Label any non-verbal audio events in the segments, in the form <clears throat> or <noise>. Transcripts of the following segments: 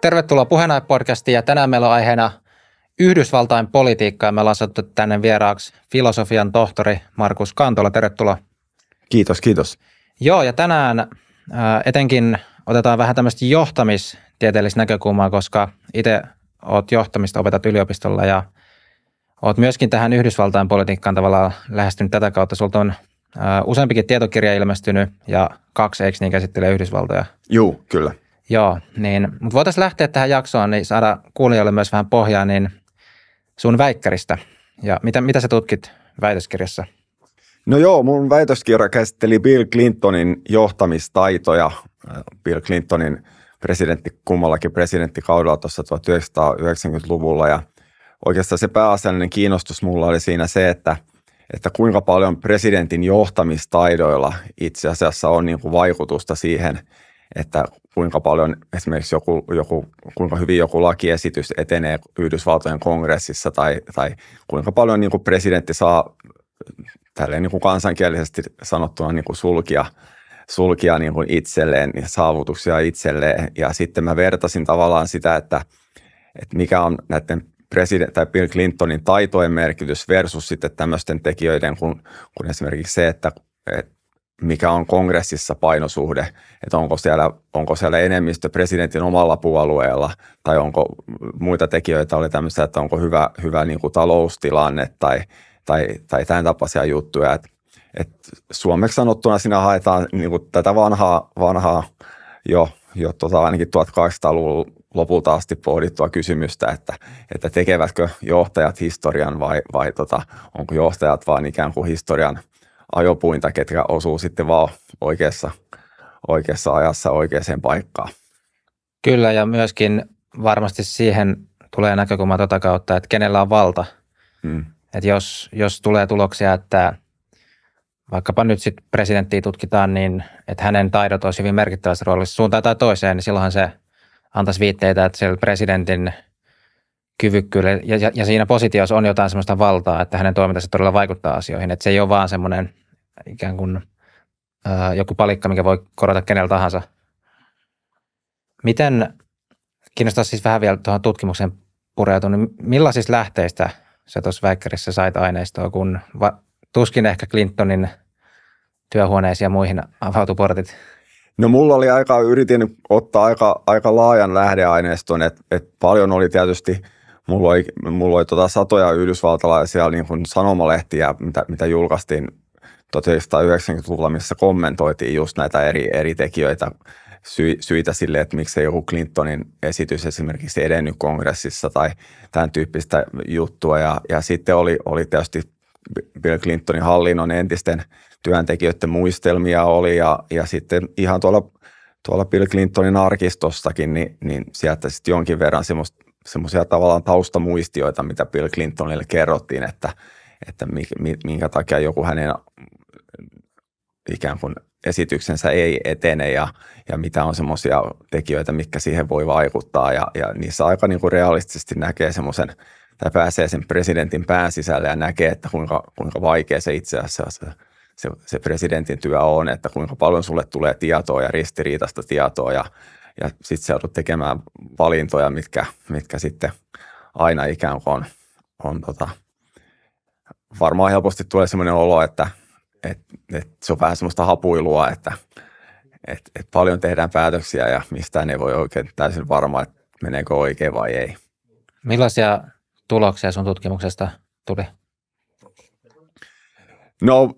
Tervetuloa Puheenaihe-podcastiin ja tänään meillä on aiheena Yhdysvaltain politiikka ja me ollaan saatu tänne vieraaksi filosofian tohtori Markus Kantola. Tervetuloa. Kiitos, kiitos. Joo ja tänään äh, etenkin otetaan vähän tämmöistä johtamistieteellistä näkökulmaa, koska itse oot johtamista opetat yliopistolla ja oot myöskin tähän Yhdysvaltain politiikkaan tavallaan lähestynyt tätä kautta. Sulta on äh, useampikin tietokirja ilmestynyt ja kaksi, eikö niin käsittelee Yhdysvaltoja? Joo, kyllä. Joo, niin, mutta voitaisiin lähteä tähän jaksoon, niin saada kuulijoille myös vähän pohjaa niin sun väikkäristä. Ja mitä, mitä sä tutkit väitöskirjassa? No joo, mun väitöskirja käsitteli Bill Clintonin johtamistaitoja. Bill Clintonin presidentti kummallakin presidenttikaudella tuossa 1990-luvulla ja oikeastaan se pääasiallinen kiinnostus mulla oli siinä se, että, että kuinka paljon presidentin johtamistaidoilla itse asiassa on niin kuin vaikutusta siihen, että kuinka paljon esimerkiksi joku, joku, kuinka hyvin joku lakiesitys etenee Yhdysvaltojen kongressissa tai, tai kuinka paljon niin kuin presidentti saa tälleen niin kuin kansankielisesti sanottuna niin kuin sulkia, sulkia niin kuin itselleen ja saavutuksia itselleen. Ja sitten mä vertasin tavallaan sitä, että, että mikä on näiden president, tai Bill Clintonin taitojen merkitys versus sitten tämmöisten tekijöiden kuin, kuin esimerkiksi se, että, että mikä on kongressissa painosuhde, että onko siellä, onko siellä enemmistö presidentin omalla puolueella tai onko muita tekijöitä, oli tämmöistä, että onko hyvä, hyvä niin kuin taloustilanne tai, tai, tai tämän tapaisia juttuja. Et, et suomeksi sanottuna siinä haetaan niin kuin tätä vanhaa, vanhaa jo, jo tuota ainakin 1800-luvun lopulta asti pohdittua kysymystä, että, että tekevätkö johtajat historian vai, vai tota, onko johtajat vain ikään kuin historian – ajopuinta, ketkä osuu sitten vaan oikeassa, oikeassa ajassa oikeaan paikkaan. Kyllä ja myöskin varmasti siihen tulee näkökulma tätä tota kautta, että kenellä on valta. Hmm. Että jos, jos tulee tuloksia, että vaikkapa nyt sitten presidenttiä tutkitaan, niin että hänen taidot olisi hyvin merkittävässä roolissa suuntaan tai toiseen, niin silloinhan se antaisi viitteitä, että siellä presidentin – kyvykkyyden, Ja, ja, ja siinä positiossa on jotain sellaista valtaa, että hänen toimintansa todella vaikuttaa asioihin. Että se ei ole vaan semmoinen ikään kuin ää, joku palikka, mikä voi korota kenellä tahansa. Miten, kiinnostaa siis vähän vielä tuohon tutkimuksen pureutua, niin millaisista lähteistä sä tuossa Väikkärissä sait aineistoa, kun va, tuskin ehkä Clintonin työhuoneisiin ja muihin avautui portit? No mulla oli aika, yritin ottaa aika, aika laajan lähdeaineiston, että et paljon oli tietysti – mulla oli, mulla oli tota satoja yhdysvaltalaisia niin kuin sanomalehtiä, mitä, mitä julkaistiin 1990-luvulla, missä kommentoitiin just näitä eri, eri tekijöitä, sy, syitä sille, että miksei joku Clintonin esitys esimerkiksi edennyt kongressissa tai tämän tyyppistä juttua. Ja, ja sitten oli, oli tietysti Bill Clintonin hallinnon entisten työntekijöiden muistelmia oli ja, ja sitten ihan tuolla, tuolla Bill Clintonin arkistostakin, niin, niin sieltä sitten jonkin verran semmoista semmoisia tavallaan taustamuistioita, mitä Bill Clintonille kerrottiin, että, että minkä takia joku hänen ikään kuin esityksensä ei etene ja, ja mitä on semmoisia tekijöitä, mitkä siihen voi vaikuttaa ja, ja niissä aika niin kuin realistisesti näkee semmoisen tai pääsee sen presidentin pään sisälle ja näkee, että kuinka, kuinka vaikea se itse asiassa se, se presidentin työ on, että kuinka paljon sulle tulee tietoa ja ristiriitasta tietoa ja ja sitten se joudut tekemään valintoja, mitkä, mitkä sitten aina ikään kuin on, on tota, varmaan helposti tulee sellainen olo, että et, et se on vähän semmoista hapuilua, että et, et paljon tehdään päätöksiä ja mistään ei voi oikein täysin varma, että meneekö oikein vai ei. Millaisia tuloksia sun tutkimuksesta tuli? No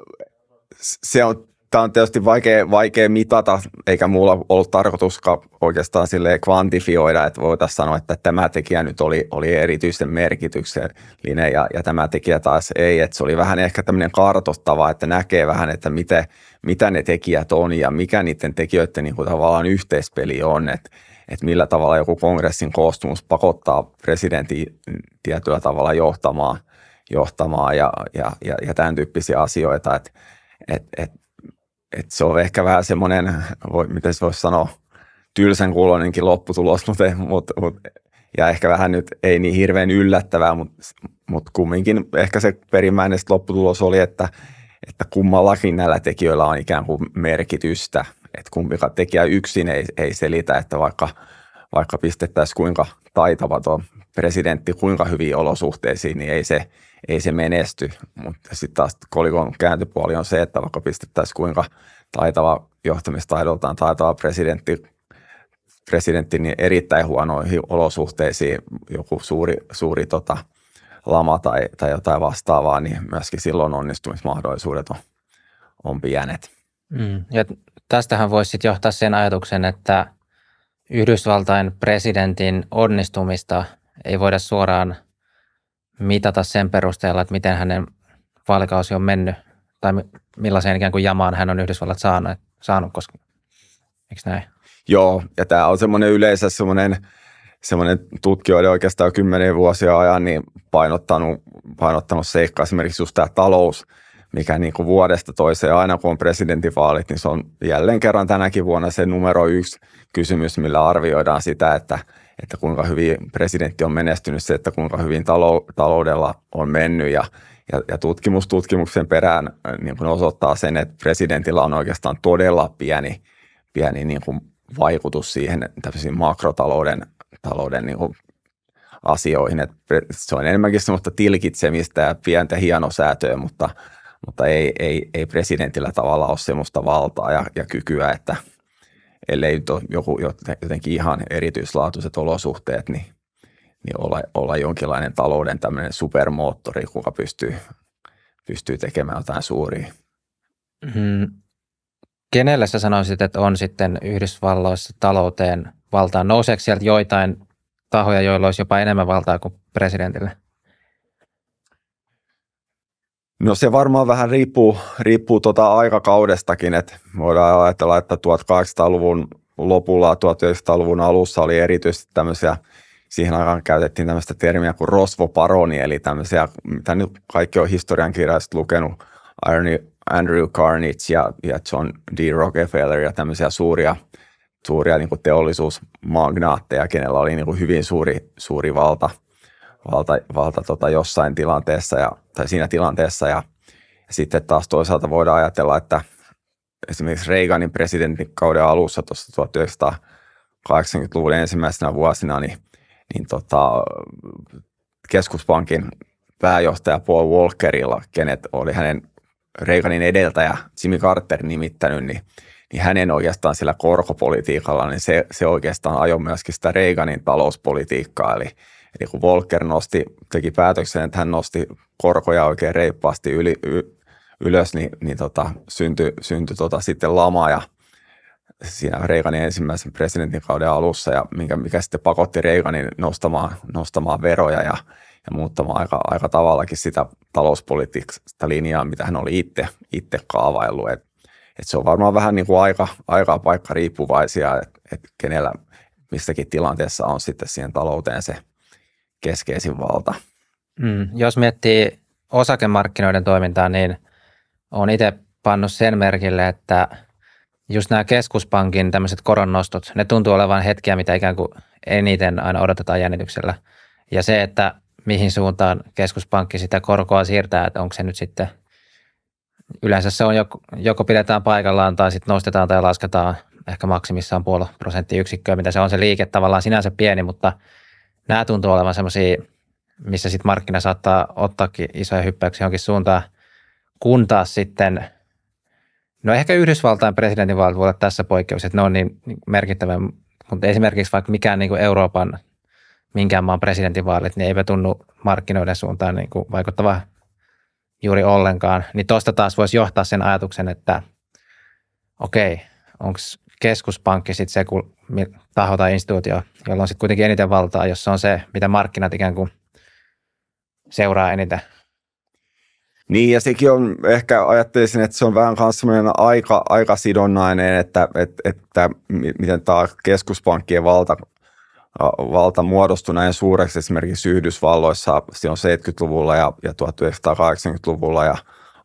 se on tämä on tietysti vaikea, vaikea mitata, eikä mulla ollut tarkoituskaan oikeastaan sille kvantifioida, että voitaisiin sanoa, että tämä tekijä nyt oli, oli erityisen merkityksellinen ja, ja tämä tekijä taas ei. Että se oli vähän ehkä tämmöinen kartottava, että näkee vähän, että miten, mitä ne tekijät on ja mikä niiden tekijöiden niin kuin tavallaan yhteispeli on. Että että millä tavalla joku kongressin koostumus pakottaa presidentin tietyllä tavalla johtamaan, johtamaan ja, ja, ja, ja tämän tyyppisiä asioita. Että et, et et se on ehkä vähän semmoinen, voi, miten se voisi sanoa, tylsän kuuloinenkin lopputulos, mutta, mutta, mutta ja ehkä vähän nyt ei niin hirveän yllättävää, mutta, mutta kumminkin ehkä se perimmäinen lopputulos oli, että, että kummallakin näillä tekijöillä on ikään kuin merkitystä, että kumpikaan tekijä yksin ei, ei selitä, että vaikka, vaikka pistettäisiin kuinka taitava tuo presidentti, kuinka hyviin olosuhteisiin, niin ei se, ei se menesty. Mutta sitten taas kolikon kääntöpuoli on se, että vaikka pistettäisiin kuinka taitava johtamistaidoltaan taitava presidentti, presidentti niin erittäin huonoihin olosuhteisiin joku suuri, suuri tota, lama tai, tai jotain vastaavaa, niin myöskin silloin onnistumismahdollisuudet on, on pienet. Mm. Ja tästähän voisi sitten johtaa sen ajatuksen, että Yhdysvaltain presidentin onnistumista ei voida suoraan mitata sen perusteella, että miten hänen vaalikausi on mennyt tai millaiseen ikään kuin jamaan hän on Yhdysvallat saanut, saanut koska, eikö näin? Joo, ja tämä on semmoinen yleensä semmoinen, semmoinen tutkijoiden oikeastaan kymmenen vuosia ajan niin painottanut, painottanut seikka esimerkiksi just tämä talous, mikä niin kuin vuodesta toiseen aina kun on presidentinvaalit, niin se on jälleen kerran tänäkin vuonna se numero yksi kysymys, millä arvioidaan sitä, että – että kuinka hyvin presidentti on menestynyt, se, että kuinka hyvin talou- taloudella on mennyt ja, ja, ja tutkimus tutkimuksen perään äh, niin kuin osoittaa sen, että presidentillä on oikeastaan todella pieni, pieni niin kuin vaikutus siihen makrotalouden talouden niin kuin asioihin. Et se on enemmänkin sellaista tilkitsemistä ja pientä hienosäätöä, mutta, mutta ei, ei, ei presidentillä tavalla ole semmoista valtaa ja, ja kykyä, että – ellei nyt ole joku jotenkin ihan erityislaatuiset olosuhteet, niin, niin olla, olla jonkinlainen talouden tämmöinen supermoottori, kuka pystyy, pystyy tekemään jotain suuria. Hmm. Kenelle sä sanoisit, että on sitten Yhdysvalloissa talouteen valtaan? Nouseeko sieltä joitain tahoja, joilla olisi jopa enemmän valtaa kuin presidentille? No se varmaan vähän riippuu, riippuu tuota aikakaudestakin, että voidaan ajatella, että 1800-luvun lopulla 1900-luvun alussa oli erityisesti tämmöisiä, siihen aikaan käytettiin tämmöistä termiä kuin rosvoparoni, eli tämmöisiä, mitä nyt kaikki on historiankirjaiset lukenut, Andrew Carnage ja, ja John D. Rockefeller ja tämmöisiä suuria, suuria niin teollisuusmagnaatteja, kenellä oli niin hyvin suuri, suuri valta – valta, valta tota jossain tilanteessa ja, tai siinä tilanteessa. Ja, ja sitten taas toisaalta voidaan ajatella, että esimerkiksi Reaganin kauden alussa tuossa 1980-luvun ensimmäisenä vuosina, niin, niin tota, keskuspankin pääjohtaja Paul Walkerilla, kenet oli hänen Reaganin edeltäjä Jimmy Carter nimittänyt, niin, niin hänen oikeastaan sillä korkopolitiikalla, niin se, se oikeastaan ajoi myöskin sitä Reaganin talouspolitiikkaa, eli – niin kuin Volker nosti, teki päätöksen, että hän nosti korkoja oikein reippaasti yli, y, ylös, niin, niin tota, syntyi, syntyi tota, sitten lama ja siinä Reaganin ensimmäisen presidentin kauden alussa, ja mikä, mikä sitten pakotti Reaganin nostamaan, nostamaan veroja ja, ja muuttamaan aika, aika tavallakin sitä talouspolitiikasta linjaa, mitä hän oli itse, itse kaavaillut. Et, et se on varmaan vähän niin kuin aika, aika paikka riippuvaisia, että et kenellä missäkin tilanteessa on sitten siihen talouteen se – keskeisin valta. Mm, jos miettii osakemarkkinoiden toimintaa, niin olen itse pannut sen merkille, että just nämä keskuspankin tämmöiset koronnostot, ne tuntuu olevan hetkiä, mitä ikään kuin eniten aina odotetaan jännityksellä. Ja se, että mihin suuntaan keskuspankki sitä korkoa siirtää, että onko se nyt sitten, yleensä se on joko, joko pidetään paikallaan tai sitten nostetaan tai lasketaan ehkä maksimissaan puoli prosenttiyksikköä, mitä se on se liike tavallaan sinänsä pieni, mutta – nämä tuntuu olevan semmoisia, missä sitten markkina saattaa ottaakin isoja hyppäyksiä johonkin suuntaan, kun taas sitten, no ehkä Yhdysvaltain presidentinvaalit voi olla tässä poikkeus, että ne on niin, niin merkittävä, mutta esimerkiksi vaikka mikään niin kuin Euroopan minkään maan presidentinvaalit, niin eipä tunnu markkinoiden suuntaan niin kuin vaikuttava juuri ollenkaan. Niin tuosta taas voisi johtaa sen ajatuksen, että okei, onko keskuspankki sitten se kun taho tai instituutio, jolla on sitten kuitenkin eniten valtaa, jossa on se, mitä markkinat ikään kuin seuraa eniten. Niin ja sekin on, ehkä ajattelisin, että se on vähän myös semmoinen aika, sidonnainen, että, että, että miten tämä keskuspankkien valta, valta muodostui näin suureksi esimerkiksi Yhdysvalloissa on 70-luvulla ja, ja 1980-luvulla ja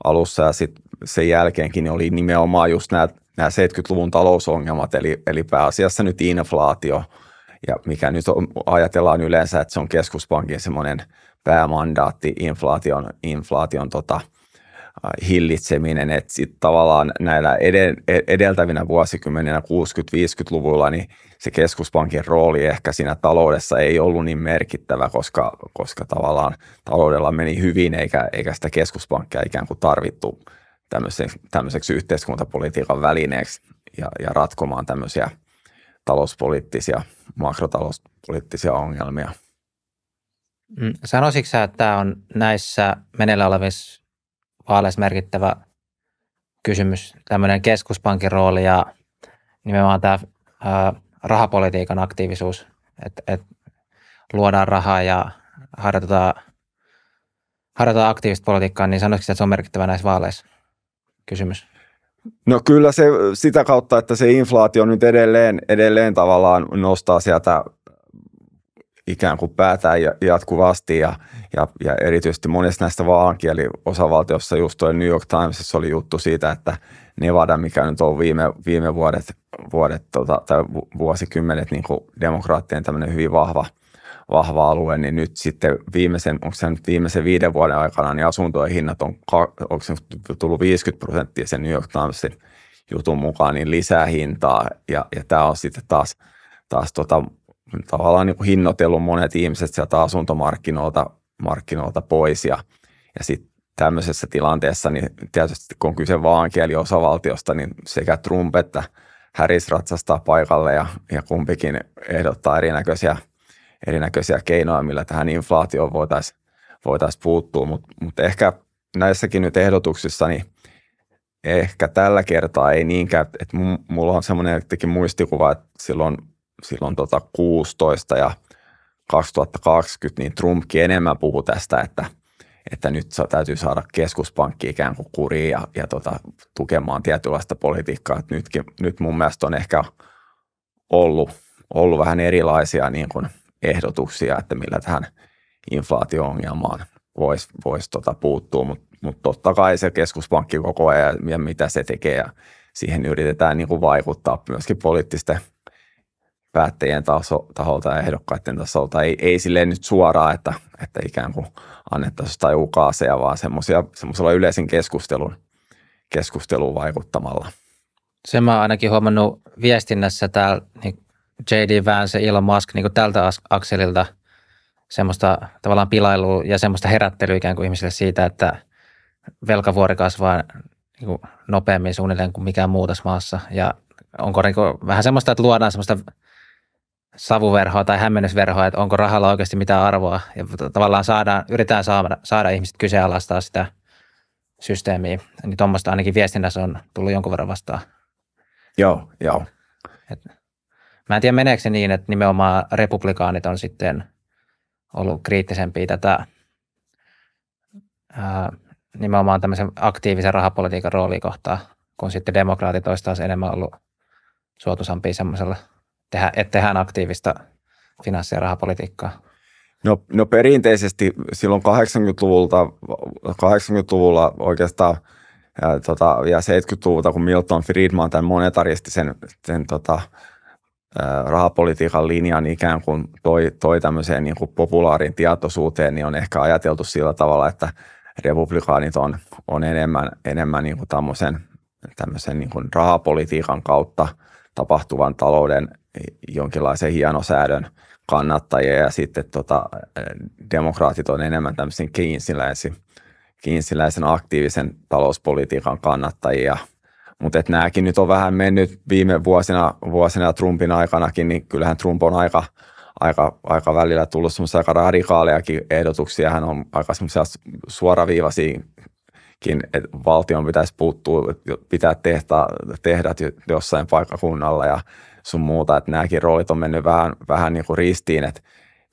alussa ja sitten sen jälkeenkin oli nimenomaan just nämä nämä 70-luvun talousongelmat, eli, eli pääasiassa nyt inflaatio, ja mikä nyt on, ajatellaan yleensä, että se on keskuspankin semmoinen päämandaatti, inflaation, inflaation tota, äh, hillitseminen, että sitten tavallaan näillä e, edeltävinä vuosikymmeninä 60-50-luvulla, niin se keskuspankin rooli ehkä siinä taloudessa ei ollut niin merkittävä, koska, koska tavallaan taloudella meni hyvin eikä, eikä sitä keskuspankkia ikään kuin tarvittu tämmöiseksi, tämmöiseksi yhteiskuntapolitiikan välineeksi ja, ja ratkomaan tämmöisiä talouspoliittisia, makrotalouspoliittisia ongelmia. Mm, sanoisitko sä, että tämä on näissä menellä olevissa vaaleissa merkittävä kysymys, tämmöinen keskuspankin rooli ja nimenomaan tämä ää, rahapolitiikan aktiivisuus, että et luodaan rahaa ja harjoitetaan, harjoitetaan aktiivista politiikkaa, niin sanoisitko sä, että se on merkittävä näissä vaaleissa? kysymys? No kyllä se sitä kautta, että se inflaatio nyt edelleen, edelleen tavallaan nostaa sieltä ikään kuin päätään jatkuvasti ja, ja, ja erityisesti monessa näistä vaankieliosavaltiossa just toi New York Timesissa oli juttu siitä, että Nevada, mikä nyt on viime, viime vuodet, vuodet tota, tai vuosikymmenet niin kuin demokraattien tämmöinen hyvin vahva – vahva alue, niin nyt sitten viimeisen, onko se nyt viimeisen viiden vuoden aikana, niin asuntojen hinnat on, onko se tullut 50 prosenttia sen New York Timesin jutun mukaan, niin lisää hintaa, ja, ja tämä on sitten taas, taas tota, tavallaan niin hinnoitellut monet ihmiset sieltä asuntomarkkinoilta markkinoilta pois, ja, ja sitten tämmöisessä tilanteessa, niin tietysti kun on kyse vaankieliosavaltiosta, niin sekä Trump että Harris ratsastaa paikalle ja, ja kumpikin ehdottaa erinäköisiä erinäköisiä keinoja, millä tähän inflaatioon voitaisiin voitais puuttua, mutta mut ehkä näissäkin nyt ehdotuksissa, niin ehkä tällä kertaa ei niinkään, että mulla on semmoinen jotenkin muistikuva, että silloin, silloin tota 16 ja 2020, niin Trumpkin enemmän puhui tästä, että, että nyt täytyy saada keskuspankki ikään kuin kuriin ja, ja tota, tukemaan tietynlaista politiikkaa. nytkin, nyt mun mielestä on ehkä ollut, ollut vähän erilaisia niin kuin ehdotuksia, että millä tähän inflaatio-ongelmaan voisi vois tota puuttua, mutta mut totta kai se keskuspankki koko ajan ja, mitä se tekee ja siihen yritetään niin kuin vaikuttaa myöskin poliittisten päättäjien taso, taholta ja ehdokkaiden tasolta. Ei, ei silleen nyt suoraan, että, että ikään kuin annettaisiin tai ukaaseja, vaan semmoisella yleisen keskustelun, keskusteluun vaikuttamalla. Sen mä oon ainakin huomannut viestinnässä täällä niin J.D. Vance ja Elon Musk niin tältä akselilta semmoista tavallaan pilailua ja semmoista herättelyä ikään kuin ihmisille siitä, että velkavuori kasvaa niin kuin nopeammin suunnilleen kuin mikään muu tässä maassa. Ja onko niin kuin vähän semmoista, että luodaan semmoista savuverhoa tai hämmennysverhoa, että onko rahalla oikeasti mitään arvoa. Ja tavallaan saadaan, yritetään saada, saada ihmiset kyseenalaistaa sitä systeemiä. Niin tuommoista ainakin viestinnässä on tullut jonkun verran vastaan. Joo, joo. Että, Mä en tiedä meneekö se niin, että nimenomaan republikaanit on sitten ollut kriittisempiä tätä ää, nimenomaan tämmöisen aktiivisen rahapolitiikan roolia kohtaan, kun sitten demokraatit olisi taas enemmän ollut suotuisampia semmoisella, että tehdään aktiivista finanssi- ja rahapolitiikkaa. No, no perinteisesti silloin 80-luvulta, 80-luvulla oikeastaan ja, tota, ja 70-luvulta, kun Milton Friedman tämän monetaristisen sen, tota, rahapolitiikan linjan ikään kuin toi, toi tämmöiseen niin kuin populaarin tietoisuuteen, niin on ehkä ajateltu sillä tavalla, että republikaanit on, on enemmän, enemmän niin kuin tämmöisen, tämmöisen niin kuin rahapolitiikan kautta tapahtuvan talouden jonkinlaisen hienosäädön kannattajia ja sitten tota, demokraatit on enemmän tämmöisen kiinsiläisen, kiinsiläisen aktiivisen talouspolitiikan kannattajia – mutta että nämäkin nyt on vähän mennyt viime vuosina, vuosina Trumpin aikanakin, niin kyllähän Trump on aika, aika, aika välillä tullut semmoisia aika radikaalejakin ehdotuksia. Hän on aika semmoisia suoraviivaisiakin, että valtion pitäisi puuttua, pitää tehta, tehdät jossain paikkakunnalla ja sun muuta. Että nämäkin roolit on mennyt vähän, vähän niin kuin ristiin, että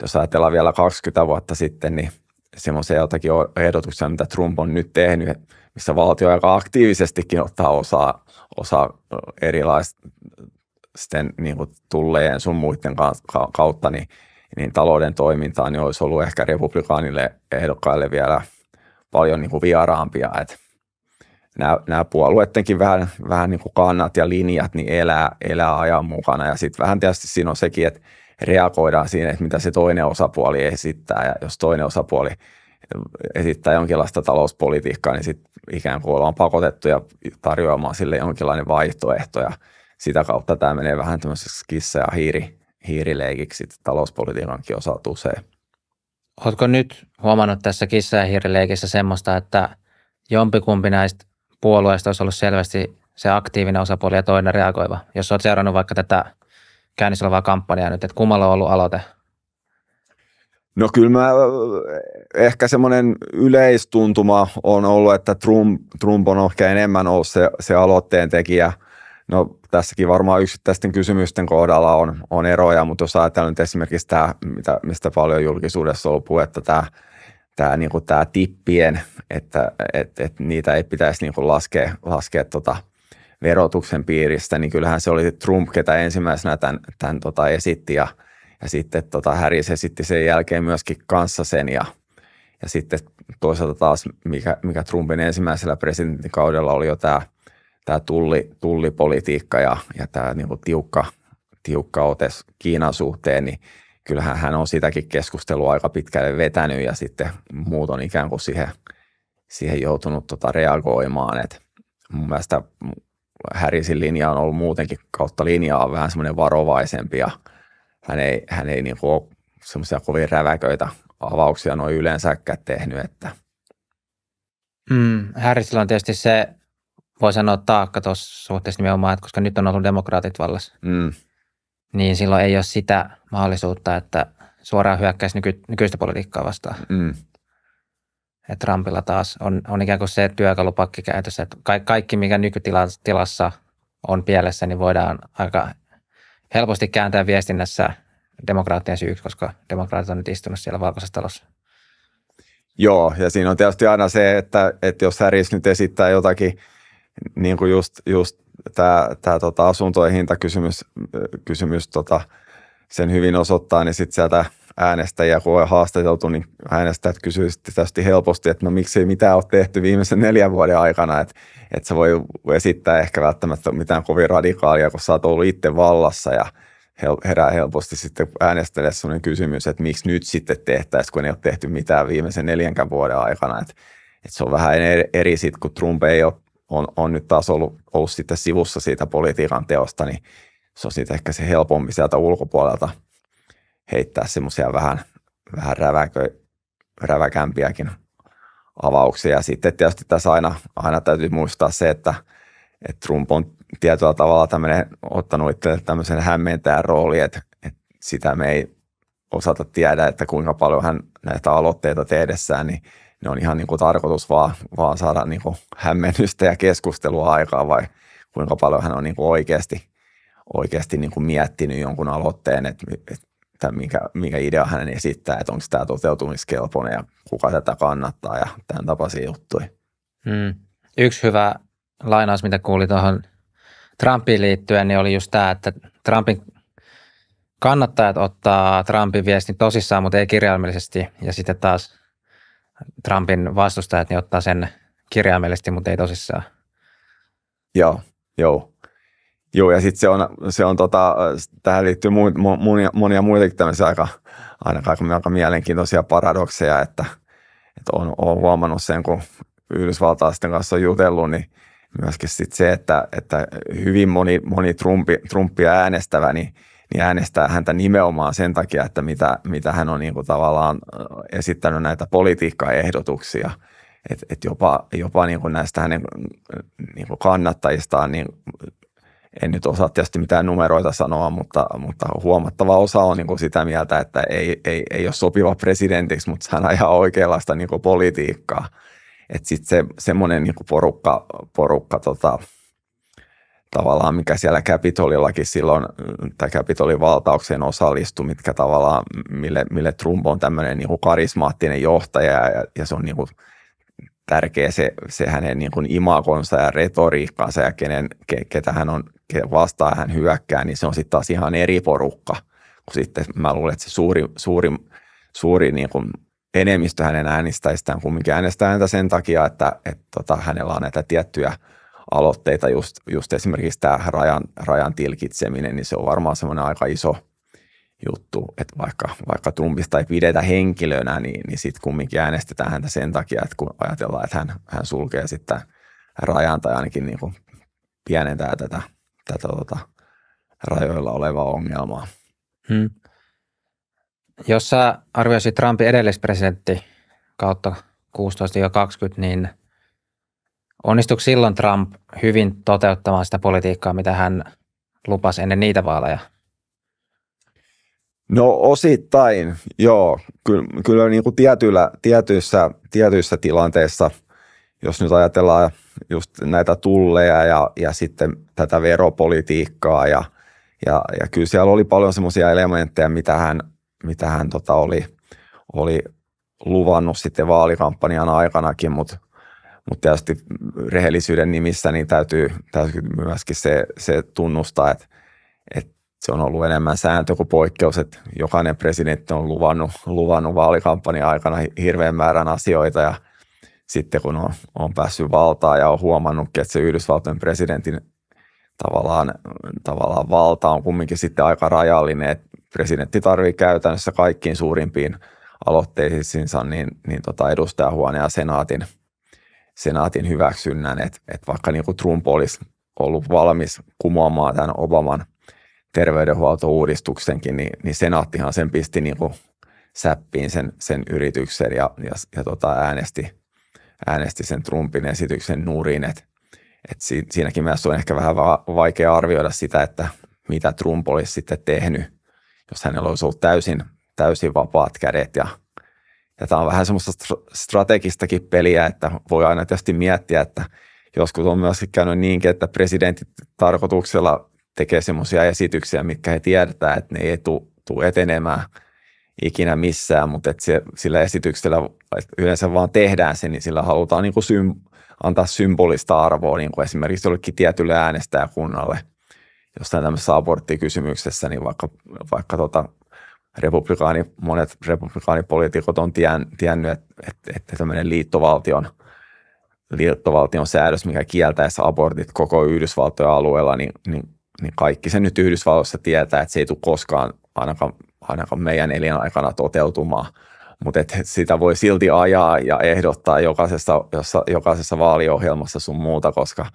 jos ajatellaan vielä 20 vuotta sitten, niin semmoisia jotakin ehdotuksia, mitä Trump on nyt tehnyt, missä valtio aika aktiivisestikin ottaa osaa, osaa erilaisten niin kuin tulleen sun muiden kautta niin, niin talouden toimintaan, niin olisi ollut ehkä republikaanille ehdokkaille vielä paljon niin kuin vieraampia. Että nämä, nämä puolueidenkin vähän, vähän niin kuin kannat ja linjat niin elää, elää ajan mukana. Ja sitten vähän tietysti siinä on sekin, että reagoidaan siinä, että mitä se toinen osapuoli esittää. Ja jos toinen osapuoli esittää jonkinlaista talouspolitiikkaa, niin sitten ikään kuin ollaan pakotettu ja tarjoamaan sille jonkinlainen vaihtoehto ja sitä kautta tämä menee vähän tämmöiseksi kissa- ja hiiri, hiirileikiksi talouspolitiikankin osalta usein. Oletko nyt huomannut tässä kissa- ja hiirileikissä semmoista, että jompikumpi näistä puolueista olisi ollut selvästi se aktiivinen osapuoli ja toinen reagoiva? Jos olet seurannut vaikka tätä käynnissä olevaa kampanjaa nyt, että kummalla on ollut aloite – No kyllä mä, ehkä semmoinen yleistuntuma on ollut, että Trump, Trump on ehkä enemmän ollut se, se aloitteen tekijä. No tässäkin varmaan yksittäisten kysymysten kohdalla on, on eroja, mutta jos ajatellaan nyt esimerkiksi tämä, mitä, mistä paljon julkisuudessa on ollut puhetta, tämä, tämä, niin kuin tämä tippien, että että että niitä ei pitäisi niin kuin laskea, laskea tuota verotuksen piiristä, niin kyllähän se oli Trump, ketä ensimmäisenä tämän, tämän tota esitti ja – ja sitten tota, se sitti sen jälkeen myöskin kanssa sen ja, ja sitten toisaalta taas, mikä, mikä Trumpin ensimmäisellä presidenttikaudella oli jo tämä tämä tulli, tullipolitiikka ja, ja tämä niin kuin tiukka, tiukka ote Kiinan suhteen, niin kyllähän hän on sitäkin keskustelua aika pitkälle vetänyt ja sitten muut on ikään kuin siihen, siihen joutunut tota reagoimaan. Et mun mielestä Härisin linja on ollut muutenkin kautta linjaa vähän semmoinen varovaisempi ja – hän ei, hän ei niin ole semmoisia kovin räväköitä avauksia noin yleensäkään tehnyt. Että. Mm, Harrisilla on tietysti se, voi sanoa taakka tuossa suhteessa nimenomaan, että koska nyt on ollut demokraatit vallassa, mm. niin silloin ei ole sitä mahdollisuutta, että suoraan hyökkäisi nyky, nykyistä politiikkaa vastaan. Mm. Et Trumpilla taas on, on ikään kuin se työkalupakki käytössä, että ka- kaikki mikä nykytilassa on pielessä, niin voidaan aika helposti kääntää viestinnässä demokraattien syyksi, koska demokraatit on nyt istunut siellä valkoisessa talossa. Joo, ja siinä on tietysti aina se, että, että jos Harris nyt esittää jotakin, niin kuin just, just tämä, tämä tota asuntojen hintakysymys kysymys, tota, sen hyvin osoittaa, niin sitten sieltä – äänestäjiä, kun on haastateltu, niin äänestäjät kysyisivät tästä helposti, että no miksi mitä ole tehty viimeisen neljän vuoden aikana, että, että se voi esittää ehkä välttämättä mitään kovin radikaalia, kun sä oot ollut itse vallassa ja herää helposti sitten äänestäjille sellainen kysymys, että miksi nyt sitten tehtäisiin, kun ei ole tehty mitään viimeisen neljänkään vuoden aikana, että, että se on vähän eri, eri sitten, kun Trump ei ole on, on nyt taas ollut, ollut sitten sivussa siitä politiikan teosta, niin se on sitten ehkä se helpompi sieltä ulkopuolelta heittää semmoisia vähän, vähän räväkö, räväkämpiäkin avauksia. Sitten tietysti tässä aina, aina täytyy muistaa se, että, että Trump on tietyllä tavalla tämmöinen, ottanut itselle tämmöisen hämmentäjän rooli, että, että sitä me ei osata tiedä, että kuinka paljon hän näitä aloitteita tehdessään, niin ne on ihan niin kuin tarkoitus vaan, vaan saada niin kuin hämmennystä ja keskustelua aikaa vai kuinka paljon hän on niin kuin oikeasti, oikeasti niin kuin miettinyt jonkun aloitteen, että, että tämän, mikä, mikä idea hänen esittää, että onko tämä toteutumiskelpoinen ja kuka tätä kannattaa ja tämän tapaisia juttuja. Mm. Yksi hyvä lainaus, mitä kuuli tuohon Trumpiin liittyen, niin oli just tämä, että Trumpin kannattajat ottaa Trumpin viestin tosissaan, mutta ei kirjaimellisesti. Ja sitten taas Trumpin vastustajat niin ottaa sen kirjaimellisesti, mutta ei tosissaan. Joo, joo. Joo, ja sitten se on, se on tota, tähän liittyy mu, mu, monia, monia muitakin tämmöisiä aika, aika, aika mielenkiintoisia paradokseja, että, että on, on huomannut sen, kun Yhdysvaltaisten kanssa on jutellut, niin myöskin sit se, että, että hyvin moni, moni Trumpi, Trumpia äänestävä, niin, niin äänestää häntä nimenomaan sen takia, että mitä, mitä hän on niin kuin tavallaan äh, esittänyt näitä politiikkaehdotuksia. Et, et jopa jopa niin kuin näistä hänen äh, niin kuin kannattajistaan niin en nyt osaa tietysti mitään numeroita sanoa, mutta, mutta huomattava osa on niin kuin sitä mieltä, että ei, ei, ei ole sopiva presidentiksi, mutta hän ajaa oikeanlaista niin kuin politiikkaa. Että sitten se, semmoinen niin kuin porukka, porukka tota, tavallaan, mikä siellä Capitolillakin silloin, tai Capitolin valtaukseen osallistui, mitkä tavallaan, mille, mille Trump on tämmöinen niin kuin karismaattinen johtaja ja, ja se on niin kuin – tärkeä se, se hänen niin kuin imakonsa ja retoriikkaansa ja kenen, ke, ketä hän on vastaa hän hyökkää, niin se on sitten taas ihan eri porukka. Kun sitten mä luulen, että se suuri, suuri, suuri niin kuin enemmistö hänen äänestäjistään kumminkin äänestää häntä sen takia, että, että tota, hänellä on näitä tiettyjä aloitteita, just, just esimerkiksi tämä rajan, rajan tilkitseminen, niin se on varmaan semmoinen aika iso – juttu, että vaikka, vaikka Trumpista ei pidetä henkilönä, niin, niin sitten kumminkin äänestetään häntä sen takia, että kun ajatellaan, että hän, hän sulkee sitten rajan tai ainakin niin kuin pienentää tätä, tätä tota, rajoilla olevaa ongelmaa. Hmm. Jos sä arvioisit Trumpin edellispresidentti kautta 16 ja 20, niin onnistuiko silloin Trump hyvin toteuttamaan sitä politiikkaa, mitä hän lupasi ennen niitä vaaleja – No osittain, joo. Kyllä, kyllä niin kuin tietyllä, tietyissä, tietyissä tilanteissa, jos nyt ajatellaan just näitä tulleja ja, ja sitten tätä veropolitiikkaa ja, ja, ja kyllä siellä oli paljon semmoisia elementtejä, mitä hän, mitä hän tota oli, oli luvannut sitten vaalikampanjan aikanakin, mutta mutta tietysti rehellisyyden nimissä niin täytyy, täytyy myöskin se, se tunnustaa, että, että se on ollut enemmän sääntö kuin poikkeus, että jokainen presidentti on luvannut, luvannut vaalikampanjan aikana hirveän määrän asioita ja sitten kun on, on päässyt valtaan ja on huomannut että se Yhdysvaltojen presidentin tavallaan, tavallaan valta on kumminkin sitten aika rajallinen, että presidentti tarvitsee käytännössä kaikkiin suurimpiin aloitteisiinsa niin, niin tota edustajahuoneen ja senaatin, senaatin hyväksynnän, että että vaikka niin kuin Trump olisi ollut valmis kumoamaan tämän Obaman – terveydenhuoltouudistuksenkin, niin, niin senaattihan sen pisti niin kuin säppiin sen, sen yrityksen ja, ja, ja tota äänesti, äänesti sen Trumpin esityksen nurin. Et, et si, siinäkin mielessä on ehkä vähän va- vaikea arvioida sitä, että mitä Trump olisi sitten tehnyt, jos hänellä olisi ollut täysin, täysin vapaat kädet. Ja, ja tämä on vähän semmoista strategistakin peliä, että voi aina tietysti miettiä, että joskus on myös käynyt niinkin, että presidentit tarkoituksella tekee semmoisia esityksiä, mitkä he tietää, että ne ei tule etenemään ikinä missään, mutta et se, sillä esityksellä että yleensä vaan tehdään se, niin sillä halutaan niin kuin sym, antaa symbolista arvoa niin kuin esimerkiksi jollekin tietylle äänestäjäkunnalle jostain tämmöisessä aborttikysymyksessä, niin vaikka, vaikka tota, republikaani, monet republikaanipoliitikot on tien, tiennyt, että, että, että tämmöinen liittovaltion, liittovaltion säädös, mikä kieltäisi abortit koko Yhdysvaltojen alueella, niin, niin niin kaikki se nyt Yhdysvalloissa tietää, että se ei tule koskaan ainakaan, ainakaan meidän elinaikana toteutumaan. Mutta sitä voi silti ajaa ja ehdottaa jokaisessa, jossa, jokaisessa vaaliohjelmassa sun muuta, koska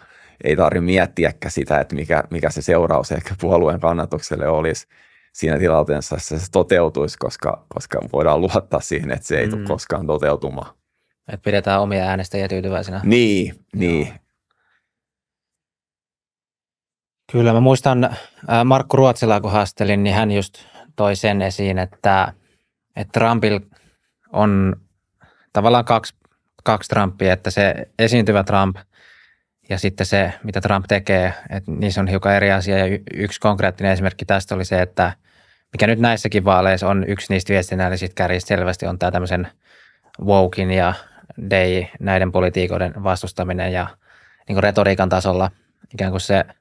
ei tarvitse miettiäkään sitä, että mikä, mikä se seuraus ehkä puolueen kannatukselle olisi siinä tilanteessa, että se toteutuisi, koska, koska voidaan luottaa siihen, että se ei mm. tule koskaan toteutumaan. Että pidetään omia äänestäjiä tyytyväisinä. Niin, Joo. niin. Kyllä, mä muistan äh, Markku Ruotsilaa, kun haastelin, niin hän just toi sen esiin, että, että Trumpil on tavallaan kaksi, kaksi Trumpia, että se esiintyvä Trump ja sitten se, mitä Trump tekee, että niissä on hiukan eri asia. Ja y- yksi konkreettinen esimerkki tästä oli se, että mikä nyt näissäkin vaaleissa on yksi niistä viestinnällisistä kärjistä selvästi on tämä tämmöisen woken ja day näiden politiikoiden vastustaminen ja niin retoriikan tasolla ikään kuin se –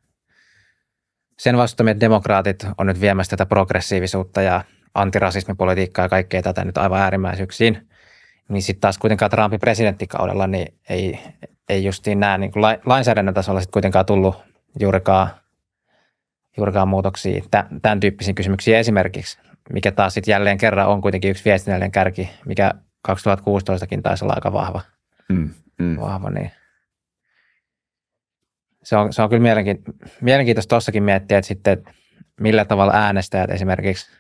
sen vastustamia demokraatit on nyt viemässä tätä progressiivisuutta ja antirasismipolitiikkaa ja kaikkea tätä nyt aivan äärimmäisyyksiin. Niin sitten taas kuitenkaan Trumpin presidenttikaudella niin ei, ei justiin nämä niin lainsäädännön tasolla sitten kuitenkaan tullut juurikaan, juurikaan muutoksia tämän tyyppisiin kysymyksiin esimerkiksi, mikä taas sitten jälleen kerran on kuitenkin yksi viestinnällinen kärki, mikä 2016kin taisi olla aika vahva. Mm, mm. vahva niin se on, se on kyllä mielenkiintoista, mielenkiintoista tuossakin miettiä, että sitten että millä tavalla äänestäjät esimerkiksi,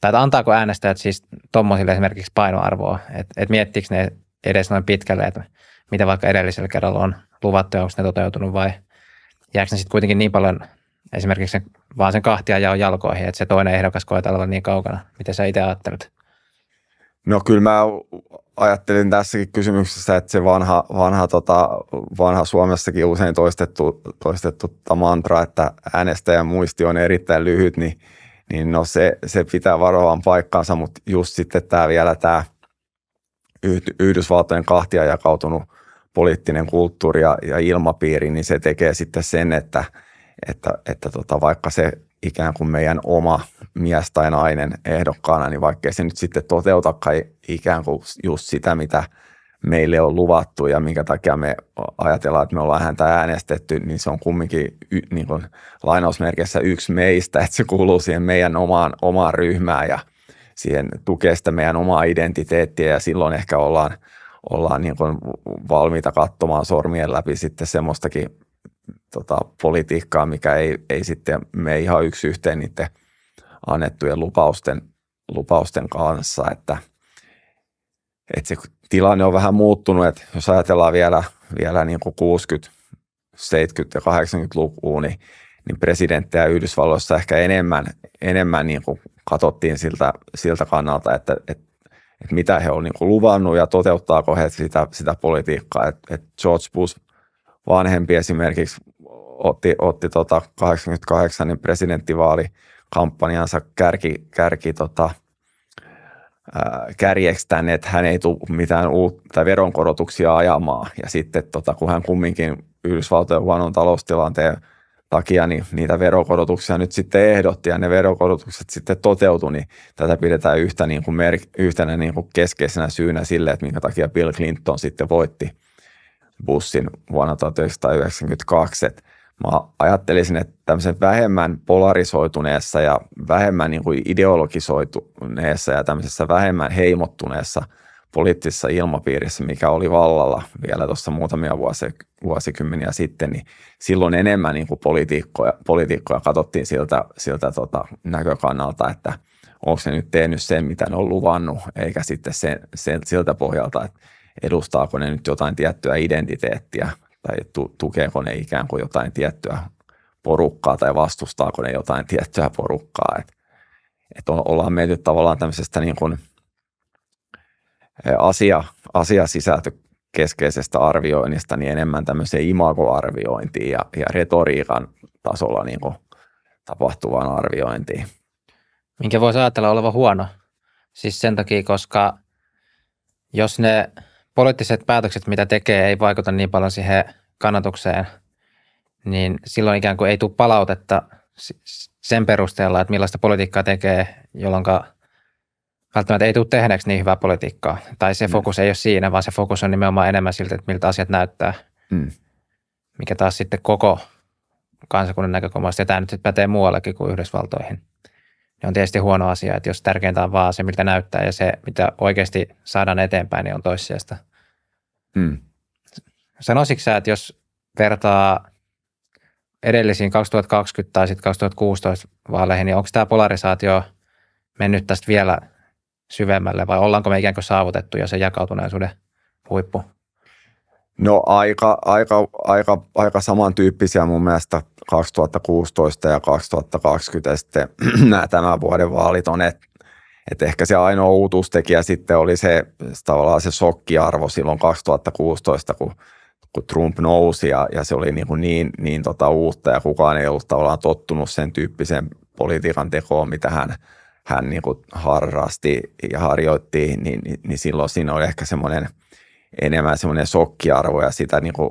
tai että antaako äänestäjät siis tuommoisille esimerkiksi painoarvoa, että, että miettiikö ne edes noin pitkälle, että mitä vaikka edellisellä kerralla on luvattu ja onko ne toteutunut vai jääkö ne sitten kuitenkin niin paljon esimerkiksi sen, vaan sen kahtia jaon jalkoihin, että se toinen ehdokas koetaan olla niin kaukana, mitä sä itse ajattelet? No kyllä mä ajattelin tässäkin kysymyksessä, että se vanha, vanha, tota, vanha Suomessakin usein toistettu, toistettu tota mantra, että äänestäjän muisti on erittäin lyhyt, niin, niin no se, se pitää varovan paikkaansa, mutta just sitten tämä vielä tämä Yhdysvaltojen kahtia jakautunut poliittinen kulttuuri ja, ja ilmapiiri, niin se tekee sitten sen, että, että, että tota, vaikka se ikään kuin meidän oma mies tai nainen ehdokkaana, niin vaikkei se nyt sitten toteutakaan ikään kuin just sitä, mitä meille on luvattu ja minkä takia me ajatellaan, että me ollaan häntä äänestetty, niin se on kumminkin y, niin kuin lainausmerkeissä yksi meistä, että se kuuluu siihen meidän omaan, omaan ryhmään ja siihen tukee sitä meidän omaa identiteettiä ja silloin ehkä ollaan, ollaan niin kuin valmiita katsomaan sormien läpi sitten semmoistakin tota, politiikkaa, mikä ei, ei sitten me ihan yksi yhteen niiden annettujen lupausten, lupausten kanssa, että – että se tilanne on vähän muuttunut, että jos ajatellaan vielä, vielä niin kuin 60, 70- ja 80-lukua, niin, niin presidenttejä Yhdysvalloissa ehkä enemmän, enemmän niin kuin katsottiin siltä, siltä kannalta, että, että, että mitä he on niin kuin luvannut ja toteuttaako he sitä, sitä politiikkaa. Että, et George Bush vanhempi esimerkiksi otti, otti tota 88 niin kärki, kärki tota, Äh, kärjekstään, että hän ei tule mitään uutta veronkorotuksia ajamaan. Ja sitten tota, kun hän kumminkin Yhdysvaltojen huonon taloustilanteen takia niin niitä verokorotuksia nyt sitten ehdotti ja ne verokorotukset sitten toteutui, niin tätä pidetään yhtä niin kuin mer- yhtenä niin kuin keskeisenä syynä sille, että minkä takia Bill Clinton sitten voitti Bussin vuonna 1992 mä ajattelisin, että tämmöisen vähemmän polarisoituneessa ja vähemmän niin kuin ideologisoituneessa ja tämmöisessä vähemmän heimottuneessa poliittisessa ilmapiirissä, mikä oli vallalla vielä tuossa muutamia vuosi, vuosikymmeniä sitten, niin silloin enemmän niin kuin politiikkoja, politiikkoja katsottiin siltä, siltä tota näkökannalta, että onko se nyt tehnyt sen, mitä ne on luvannut, eikä sitten sen, sen, siltä pohjalta, että edustaako ne nyt jotain tiettyä identiteettiä tai tu, tukeeko ne ikään kuin jotain tiettyä porukkaa tai vastustaako ne jotain tiettyä porukkaa. Et, et ollaan menty tavallaan tämmöisestä niin kuin e, asia, asiasisältö keskeisestä arvioinnista niin enemmän tämmöiseen imagoarviointiin ja, ja retoriikan tasolla niin kuin tapahtuvaan arviointiin. Minkä voisi ajatella olevan huono? Siis sen takia, koska jos ne poliittiset päätökset, mitä tekee, ei vaikuta niin paljon siihen kannatukseen, niin silloin ikään kuin ei tule palautetta sen perusteella, että millaista politiikkaa tekee, jolloin välttämättä ei tule tehneeksi niin hyvää politiikkaa. Tai se mm. fokus ei ole siinä, vaan se fokus on nimenomaan enemmän siltä, että miltä asiat näyttää. Mm. Mikä taas sitten koko kansakunnan näkökulmasta, ja tämä nyt pätee muuallekin kuin Yhdysvaltoihin – niin on tietysti huono asia, että jos tärkeintä on vaan se, miltä näyttää ja se, mitä oikeasti saadaan eteenpäin, niin on toissijasta. Hmm. Sanoisitko sä, että jos vertaa edellisiin 2020 tai sitten 2016 vaaleihin, niin onko tämä polarisaatio mennyt tästä vielä syvemmälle vai ollaanko me ikään kuin saavutettu jo se jakautuneisuuden huippu? No aika, aika, aika, aika samantyyppisiä mun mielestä 2016 ja 2020 ja sitten <clears throat> nämä tämän vuoden vaalit on, että et ehkä se ainoa uutuustekijä sitten oli se tavallaan se sokkiarvo silloin 2016, kun, kun Trump nousi ja, ja se oli niin, kuin niin, niin tota uutta ja kukaan ei ollut tavallaan tottunut sen tyyppiseen politiikan tekoon, mitä hän, hän niin kuin harrasti ja harjoitti, niin, niin, niin silloin siinä oli ehkä semmoinen – enemmän semmoinen sokkiarvo ja sitä niin kuin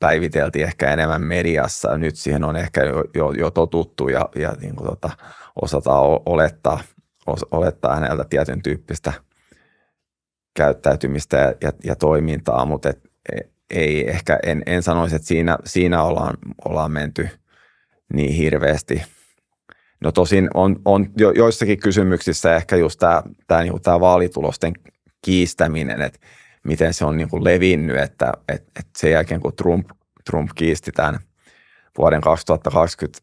päiviteltiin ehkä enemmän mediassa. Nyt siihen on ehkä jo, jo, jo totuttu ja, ja niin kuin tota, osataan olettaa, os, olettaa häneltä tietyn tyyppistä käyttäytymistä ja, ja, ja toimintaa, mutta et, e-, ei ehkä, en, en sanoisi, että siinä, siinä ollaan, ollaan menty niin hirveästi. No tosin on, on jo, joissakin kysymyksissä ehkä just tämä, niinku, vaalitulosten kiistäminen, että miten se on niin kuin levinnyt, että, että, että sen jälkeen kun Trump, Trump kiisti tämän vuoden 2020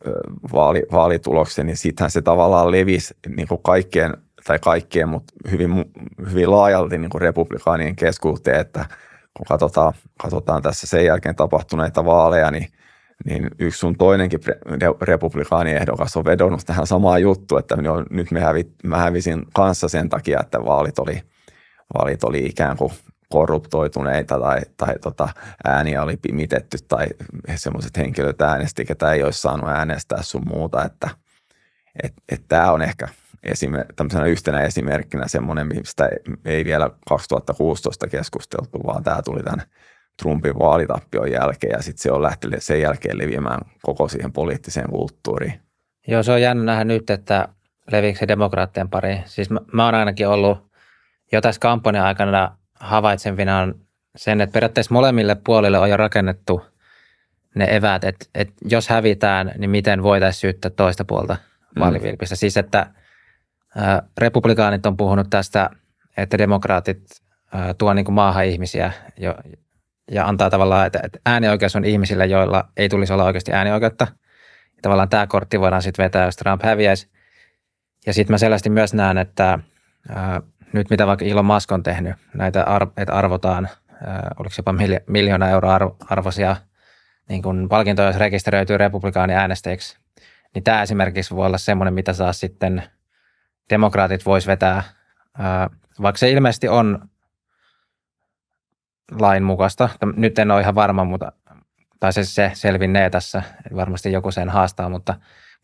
vaali, vaalituloksen, niin sittenhän se tavallaan levisi niin kuin kaikkien, tai kaikkien, mutta hyvin, hyvin laajalti niin kuin republikaanien keskuuteen, että kun katsotaan, katsotaan tässä sen jälkeen tapahtuneita vaaleja, niin niin yksi sun toinenkin republikaaniehdokas on vedonnut tähän samaan juttu, että nyt me hävi, mä hävisin kanssa sen takia, että vaalit oli, vaalit oli ikään kuin korruptoituneita tai, tai tota, ääniä oli pimitetty tai semmoiset henkilöt äänesti, ketä ei olisi saanut äänestää sun muuta. Että et, et tämä on ehkä esimer- yhtenä esimerkkinä semmoinen, mistä ei vielä 2016 keskusteltu, vaan tämä tuli tämän Trumpin vaalitappion jälkeen ja sitten se on lähtenyt sen jälkeen leviämään koko siihen poliittiseen kulttuuriin. Joo, se on jännä nähdä nyt, että leviikö se demokraattien pariin. Siis mä, mä oon ainakin ollut jo tässä kampanjan aikana havaitsevina on sen, että periaatteessa molemmille puolille on jo rakennettu ne eväät, että, että jos hävitään, niin miten voitaisiin syyttää toista puolta mm. vaalivilpistä. Mm. Siis, että ä, republikaanit on puhunut tästä, että demokraatit ä, tuo niin kuin maahan ihmisiä jo, ja antaa tavallaan, että, että äänioikeus on ihmisille joilla ei tulisi olla oikeasti äänioikeutta. Ja tavallaan tämä kortti voidaan sitten vetää, jos Trump häviäisi. Ja sitten mä selvästi myös näen, että ä, nyt mitä vaikka Elon Musk on tehnyt, näitä ar- että arvotaan, oliko jopa miljoona euroa arvoisia niin kuin palkintoja, jos rekisteröityy republikaani äänestäjiksi, niin tämä esimerkiksi voi olla semmoinen, mitä saa sitten demokraatit vois vetää, vaikka se ilmeisesti on lain mukaista. Nyt en ole ihan varma, mutta, tai se, se selvinnee tässä, varmasti joku sen haastaa, mutta,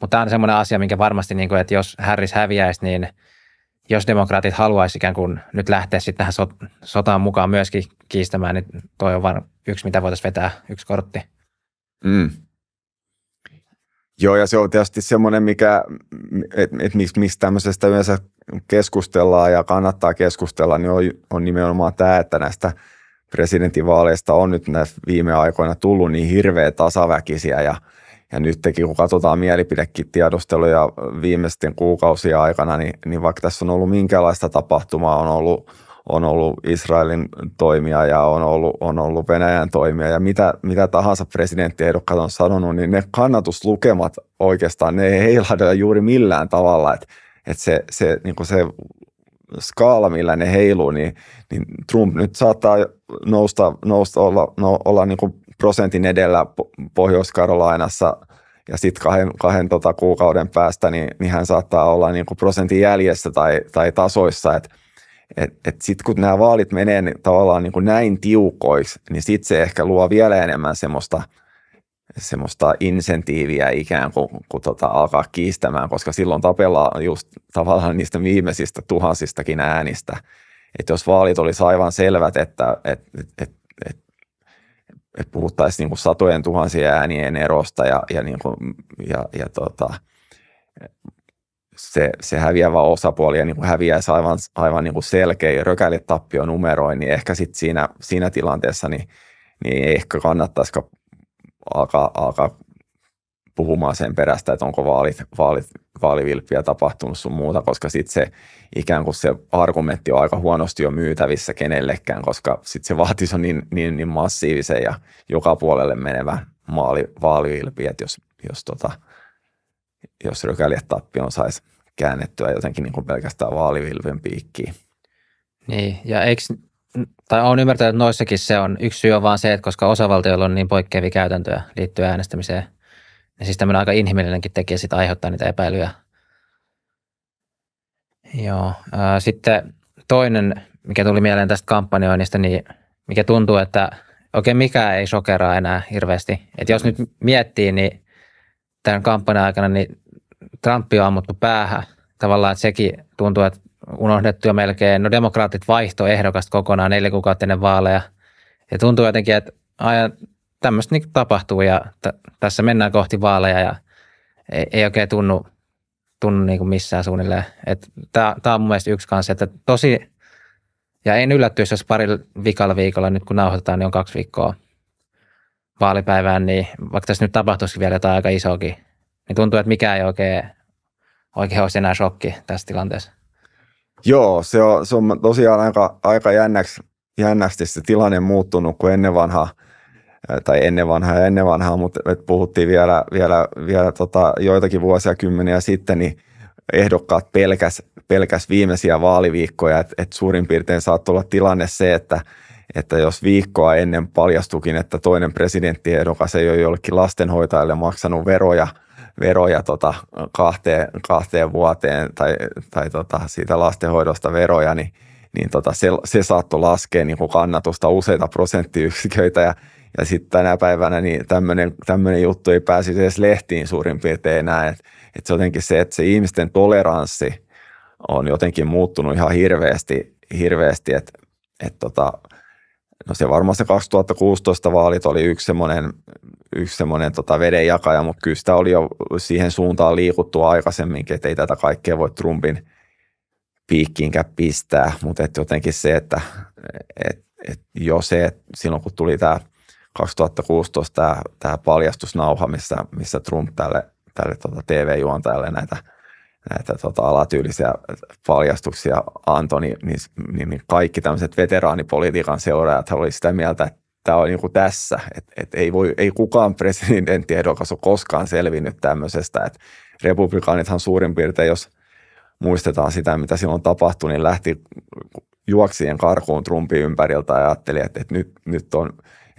mutta tämä on semmoinen asia, minkä varmasti, niin kuin, että jos Harris häviäisi, niin – jos demokraatit haluaisi ikään kuin nyt lähteä sitten tähän sotaan mukaan myöskin kiistämään, niin toi on vain yksi, mitä voitaisiin vetää, yksi kortti. Mm. Joo, ja se on tietysti semmoinen, mikä, että et, miksi, mis tämmöisestä yleensä keskustellaan ja kannattaa keskustella, niin on, on nimenomaan tämä, että näistä presidentinvaaleista on nyt näistä viime aikoina tullut niin hirveä tasaväkisiä ja – ja nytkin kun katsotaan tiedusteluja viimeisten kuukausien aikana, niin, niin vaikka tässä on ollut minkälaista tapahtumaa, on ollut, on ollut Israelin toimia ja on ollut, on ollut Venäjän toimia ja mitä, mitä tahansa presidenttiehdokkaat on sanonut, niin ne kannatuslukemat oikeastaan, ne ei heilahda juuri millään tavalla. Että et se, se, niin se skaala, millä ne heiluu, niin, niin Trump nyt saattaa nousta, nousta olla, no, olla niin kuin prosentin edellä Pohjois-Karolainassa ja sitten kahden, kahden tota kuukauden päästä, niin, niin hän saattaa olla niin kuin prosentin jäljessä tai, tai tasoissa. Että et, et sitten kun nämä vaalit menee niin tavallaan niin kuin näin tiukoiksi, niin sitten se ehkä luo vielä enemmän semmoista, semmoista insentiiviä ikään kuin, kun tota alkaa kiistämään, koska silloin tapellaan just tavallaan niistä viimeisistä tuhansistakin äänistä. Että jos vaalit olisi aivan selvät, että et, et, et että puhuttaisiin niin kuin satojen tuhansien äänien erosta ja, ja, niin kuin, ja, ja tota, se, se häviävä osapuoli ja niin kuin häviäisi aivan, aivan niin kuin selkeä rökäli tappio numeroin, niin ehkä sit siinä, siinä tilanteessa niin, niin ei ehkä kannattaisi alkaa, alkaa puhumaan sen perästä, että onko vaalit, vaalit, vaalivilppiä tapahtunut sun muuta, koska sitten se ikään kuin se argumentti on aika huonosti jo myytävissä kenellekään, koska sitten se vaatisi on niin, niin, niin massiivisen ja joka puolelle menevä maali, vaalivilpi, että jos, jos, tota, jos rökäljät tappion saisi käännettyä jotenkin niin kuin pelkästään vaalivilven piikkiin. Niin, ja eikö, tai olen ymmärtänyt, että noissakin se on, yksi syy on vaan se, että koska osavaltioilla on niin poikkeavia käytäntöjä liittyen äänestämiseen – ja siis tämmöinen aika inhimillinenkin tekijä sitä aiheuttaa niitä epäilyjä. Joo. Sitten toinen, mikä tuli mieleen tästä kampanjoinnista, niin mikä tuntuu, että oikein mikä ei sokeraa enää hirveästi. että jos nyt miettii, niin tämän kampanjan aikana niin Trump on ammuttu päähän. Tavallaan että sekin tuntuu, että unohdettu jo melkein, no demokraatit vaihto ehdokasta kokonaan neljä kuukautta ennen vaaleja. Ja tuntuu jotenkin, että ajan tämmöistä niin tapahtuu ja t- tässä mennään kohti vaaleja ja ei, ei oikein tunnu, tunnu niin kuin missään suunnilleen. Tämä on mun mielestä yksi kanssa, että tosi, ja en yllättyisi, jos pari vikalla viikolla nyt kun nauhoitetaan, niin on kaksi viikkoa vaalipäivään, niin vaikka tässä nyt tapahtuisi vielä jotain aika isoakin, niin tuntuu, että mikään ei oikein, oikein olisi enää shokki tässä tilanteessa. Joo, se on, se on tosiaan aika, aika jännäksi, jännästi se tilanne muuttunut, kun ennen vanhaa – tai ennen vanhaa ja ennen vanhaa, mutta et puhuttiin vielä, vielä, vielä tota, joitakin vuosia kymmeniä sitten, niin ehdokkaat pelkäs, pelkäs viimeisiä vaaliviikkoja, että et suurin piirtein saattoi olla tilanne se, että että jos viikkoa ennen paljastukin, että toinen presidenttiehdokas ei ole jollekin lastenhoitajalle maksanut veroja, veroja tota kahteen, kahteen vuoteen tai, tai tota siitä lastenhoidosta veroja, niin, niin tota se, se saattoi laskea niin kuin kannatusta useita prosenttiyksiköitä ja ja sitten tänä päivänä niin tämmöinen juttu ei pääsi edes lehtiin suurin piirtein enää. Että et se jotenkin se, että se ihmisten toleranssi on jotenkin muuttunut ihan hirveästi, hirveästi että et tota, no se varmaan se 2016 vaalit oli yksi semmoinen, yksi semmoinen tota vedenjakaja, mutta kyllä sitä oli jo siihen suuntaan liikuttua aikaisemminkin, että ei tätä kaikkea voi Trumpin piikkiinkään pistää, mutta et jotenkin se, että et, et jo se, että silloin kun tuli tämä 2016 tämä, paljastusnauha, missä, missä Trump tälle, tälle tota TV-juontajalle näitä, näitä tota alatyylisiä paljastuksia antoi, niin, niin, niin, niin kaikki tämmöiset veteraanipolitiikan seuraajat oli sitä mieltä, että tämä on niin tässä, että et ei, voi, ei kukaan presidenttiehdokas ole koskaan selvinnyt tämmöisestä, että republikaanithan suurin piirtein, jos muistetaan sitä, mitä silloin tapahtui, niin lähti juoksien karkuun Trumpin ympäriltä ja ajatteli, että, että nyt, nyt on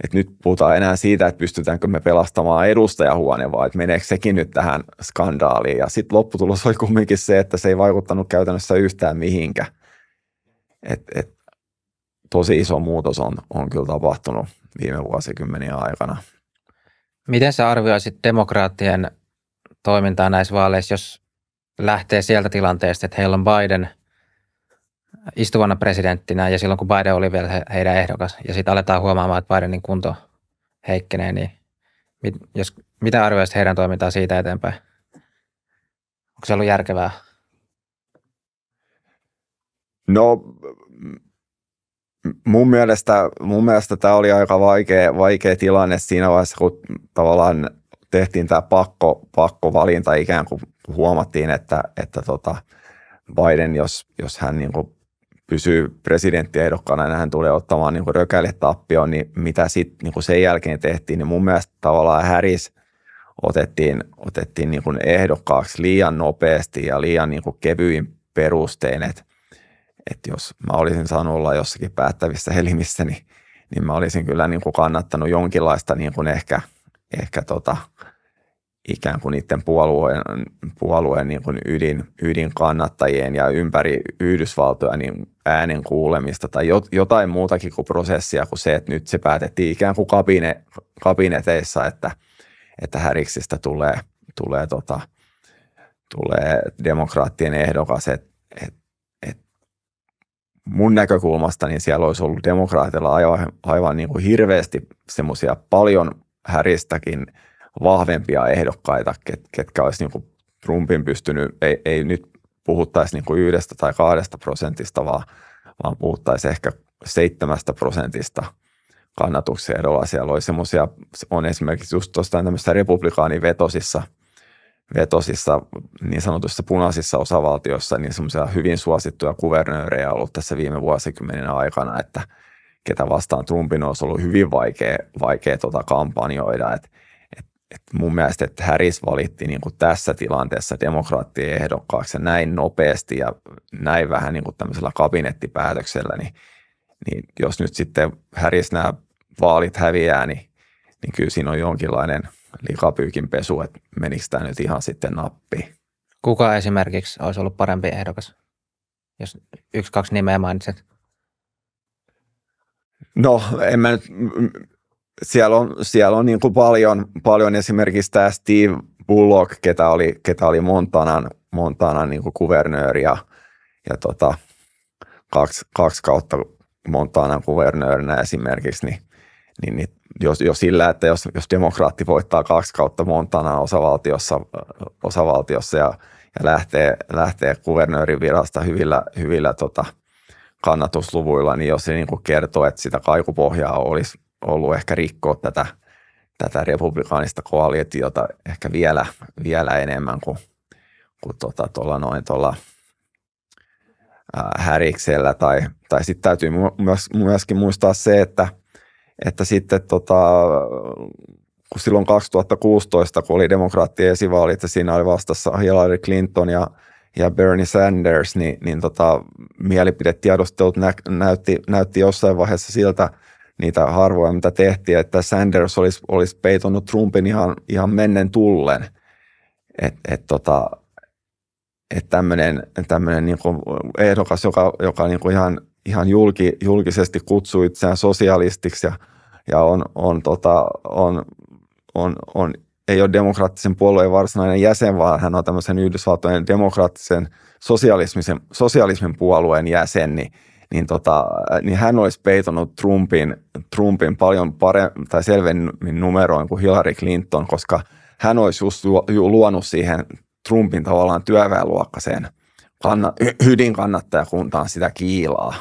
että nyt puhutaan enää siitä, että pystytäänkö me pelastamaan edustajahuone, vaan että meneekö sekin nyt tähän skandaaliin. Ja sitten lopputulos oli kumminkin se, että se ei vaikuttanut käytännössä yhtään mihinkä. Et, et, tosi iso muutos on, on kyllä tapahtunut viime vuosikymmeniä aikana. Miten sä arvioisit demokraattien toimintaa näissä vaaleissa, jos lähtee sieltä tilanteesta, että heillä on Biden – istuvana presidenttinä ja silloin kun Biden oli vielä heidän ehdokas ja sitten aletaan huomaamaan, että Bidenin kunto heikkenee, niin mit, jos, mitä arvioisit heidän toimintaa siitä eteenpäin? Onko se ollut järkevää? No mun mielestä, mun mielestä tämä oli aika vaikea, vaikea tilanne siinä vaiheessa, kun tavallaan tehtiin tämä pakko, pakkovalinta ikään kuin huomattiin, että, että tota Biden, jos, jos hän niin kuin pysyy presidenttiehdokkaana ja hän tulee ottamaan niin rökäille tappioon, niin mitä sitten niin sen jälkeen tehtiin, niin mun mielestä tavallaan häris otettiin, otettiin niin ehdokkaaksi liian nopeasti ja liian niin kevyin perustein, että et jos mä olisin saanut olla jossakin päättävissä elimissä, niin, niin mä olisin kyllä niin kuin kannattanut jonkinlaista niin kuin ehkä, ehkä tota, ikään kuin niiden puolueen, puolueen niin kuin ydin, ydinkannattajien ja ympäri Yhdysvaltoja niin äänen kuulemista tai jotain muutakin kuin prosessia kuin se, että nyt se päätettiin ikään kuin kabine, kabineteissa, että, että Häriksistä tulee, tulee, tota, tulee demokraattien ehdokas. Et, et, et mun näkökulmasta niin siellä olisi ollut demokraatilla aivan, aivan niin kuin hirveästi semmoisia paljon häristäkin – vahvempia ehdokkaita, ket, ketkä olisi niin kuin Trumpin pystynyt, ei, ei nyt puhuttaisi niin kuin yhdestä tai kahdesta prosentista, vaan, vaan puhuttaisi ehkä seitsemästä prosentista kannatuksen edolla. Siellä oli semmoisia, on esimerkiksi just tuosta tämmöisissä republikaanivetosissa vetosissa niin sanotuissa punaisissa osavaltioissa niin semmoisia hyvin suosittuja kuvernöörejä ollut tässä viime vuosikymmenen aikana, että ketä vastaan Trumpin olisi ollut hyvin vaikea, vaikea tota kampanjoida. että että mun mielestä, että Harris valitti niin kuin tässä tilanteessa demokraattien ehdokkaaksi ja näin nopeasti ja näin vähän niin kuin tämmöisellä kabinettipäätöksellä, niin, niin jos nyt sitten Harris nämä vaalit häviää, niin, niin kyllä siinä on jonkinlainen likapyykin pesu, että menikö tämä nyt ihan sitten nappiin. Kuka esimerkiksi olisi ollut parempi ehdokas, jos yksi, kaksi nimeä mainitset? No, en mä nyt siellä on, siellä on niin kuin paljon, paljon esimerkiksi tämä Steve Bullock, ketä oli, ketä oli Montanan, Montanan niin kuin kuvernööri ja, ja tota, kaksi, kaksi kautta Montanan kuvernöörinä esimerkiksi, niin, niin, niin jos, jo sillä, että jos, jos demokraatti voittaa kaksi kautta Montana osavaltiossa, osavaltiossa ja, ja lähtee, lähtee kuvernöörin virasta hyvillä, hyvillä tota, kannatusluvuilla, niin jos se niin kuin kertoo, että sitä kaikupohjaa olisi ollut ehkä rikkoa tätä, tätä republikaanista koalitiota ehkä vielä, vielä enemmän kuin, kuin tuota, tuolla noin tuolla häriksellä. Tai, tai sitten täytyy myöskin muistaa se, että, että sitten tota, kun silloin 2016, kun oli demokraattien esivaalit ja siinä oli vastassa Hillary Clinton ja, ja Bernie Sanders, niin, niin tota, mielipidetiedustelut nä, näytti, näytti jossain vaiheessa siltä, niitä harvoja, mitä tehtiin, että Sanders olisi, olisi peitonut Trumpin ihan, ihan mennen tullen. Että et tota, et tämmöinen tämmönen niinku ehdokas, joka, joka niinku ihan, ihan julki, julkisesti kutsuu itseään sosialistiksi ja, ja on, on, tota, on, on, on, ei ole demokraattisen puolueen varsinainen jäsen, vaan hän on tämmöisen Yhdysvaltojen demokraattisen sosialismin, sosialismin puolueen jäsen, niin – niin, tota, äh, niin hän olisi peitonut Trumpin, Trumpin paljon paremmin tai selvemmin numeroin kuin Hillary Clinton, koska hän olisi just luonut siihen Trumpin tavallaan työväenluokkaseen kanna, ydinkannattajakuntaan sitä kiilaa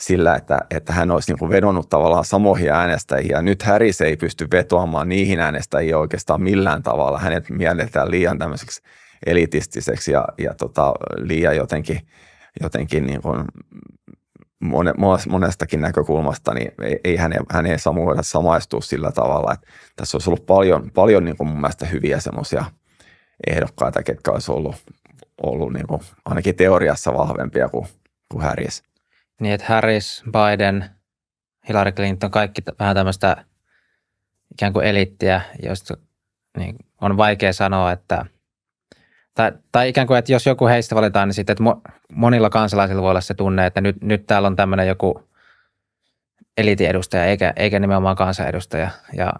sillä, että, että hän olisi niin vedonnut tavallaan samoihin äänestäjiin. Ja nyt Harris ei pysty vetoamaan niihin äänestäjiin oikeastaan millään tavalla. Hänet mielletään liian tämmöiseksi elitistiseksi ja, ja tota, liian jotenkin – jotenkin niin kuin monestakin näkökulmasta, niin ei hän, ei voida samaistua sillä tavalla, että tässä olisi ollut paljon, paljon niin kuin mun mielestä hyviä semmoisia ehdokkaita, ketkä olisi ollut, ollut niin kuin ainakin teoriassa vahvempia kuin, kuin Harris. Niin, että Harris, Biden, Hillary Clinton, kaikki vähän tämmöistä ikään kuin eliittiä, josta niin on vaikea sanoa, että – tai, tai ikään kuin, että jos joku heistä valitaan, niin sitten, että monilla kansalaisilla voi olla se tunne, että nyt, nyt täällä on tämmöinen joku elitiedustaja, eikä, eikä nimenomaan kansanedustaja. Ja